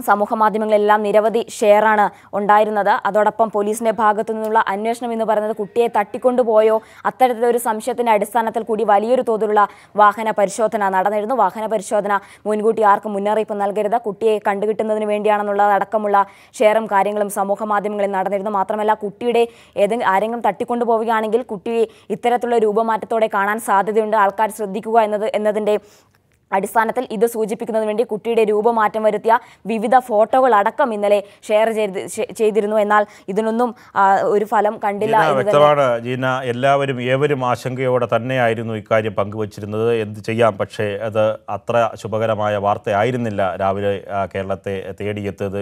സമൂഹ മാധ്യമങ്ങളിലെല്ലാം നിരവധി ഷെയറാണ് ഉണ്ടായിരുന്നത് അതോടൊപ്പം പോലീസിൻ്റെ ഭാഗത്തു നിന്നുള്ള അന്വേഷണം എന്ന് പറയുന്നത് കുട്ടിയെ തട്ടിക്കൊണ്ടുപോയോ അത്തരത്തിലൊരു സംശയത്തിൻ്റെ അടിസ്ഥാനത്തിൽ കൂടി വലിയൊരു തോതിലുള്ള വാഹന പരിശോധന നടന്നിരുന്നു വാഹന പരിശോധന മുൻകൂട്ടി ആർക്കും മുന്നറിയിപ്പ് നൽകരുത് കുട്ടിയെ കണ്ടുകിട്ടുന്നതിന് വേണ്ടിയാണെന്നുള്ളതടക്കമുള്ള ഷെയറും കാര്യങ്ങളും സമൂഹ മാധ്യമങ്ങളിൽ നടന്നിരുന്നു മാത്രമല്ല കുട്ടിയുടെ ഏതെങ്കിലും ആരെങ്കിലും തട്ടിക്കൊണ്ടുപോവുകയാണെങ്കിൽ കുട്ടിയെ ഇത്തരത്തിലുള്ള രൂപമാറ്റത്തോടെ കാണാൻ സാധ്യതയുണ്ട് ആൾക്കാർ ശ്രദ്ധിക്കുക എന്നത് എന്നതിൻ്റെ അടിസ്ഥാനത്തിൽ ഇത് സൂചിപ്പിക്കുന്നതിന് വേണ്ടി കുട്ടിയുടെ രൂപമാറ്റം വരുത്തിയ വിവിധ ഫോട്ടോകൾ അടക്കം ഇന്നലെ ഷെയർ ചെയ്ത് ചെയ്തിരുന്നു എന്നാൽ ഇതിനൊന്നും ഒരു ഫലം കണ്ടില്ല വ്യക്തമാണ് ജീന എല്ലാവരും ഏവരും ആശങ്കയോടെ തന്നെയായിരുന്നു ഇക്കാര്യം പങ്കുവച്ചിരുന്നത് എന്ത് ചെയ്യാം പക്ഷേ അത് അത്ര ശുഭകരമായ വാർത്തയായിരുന്നില്ല രാവിലെ കേരളത്തെ തേടിയെത്തിയത്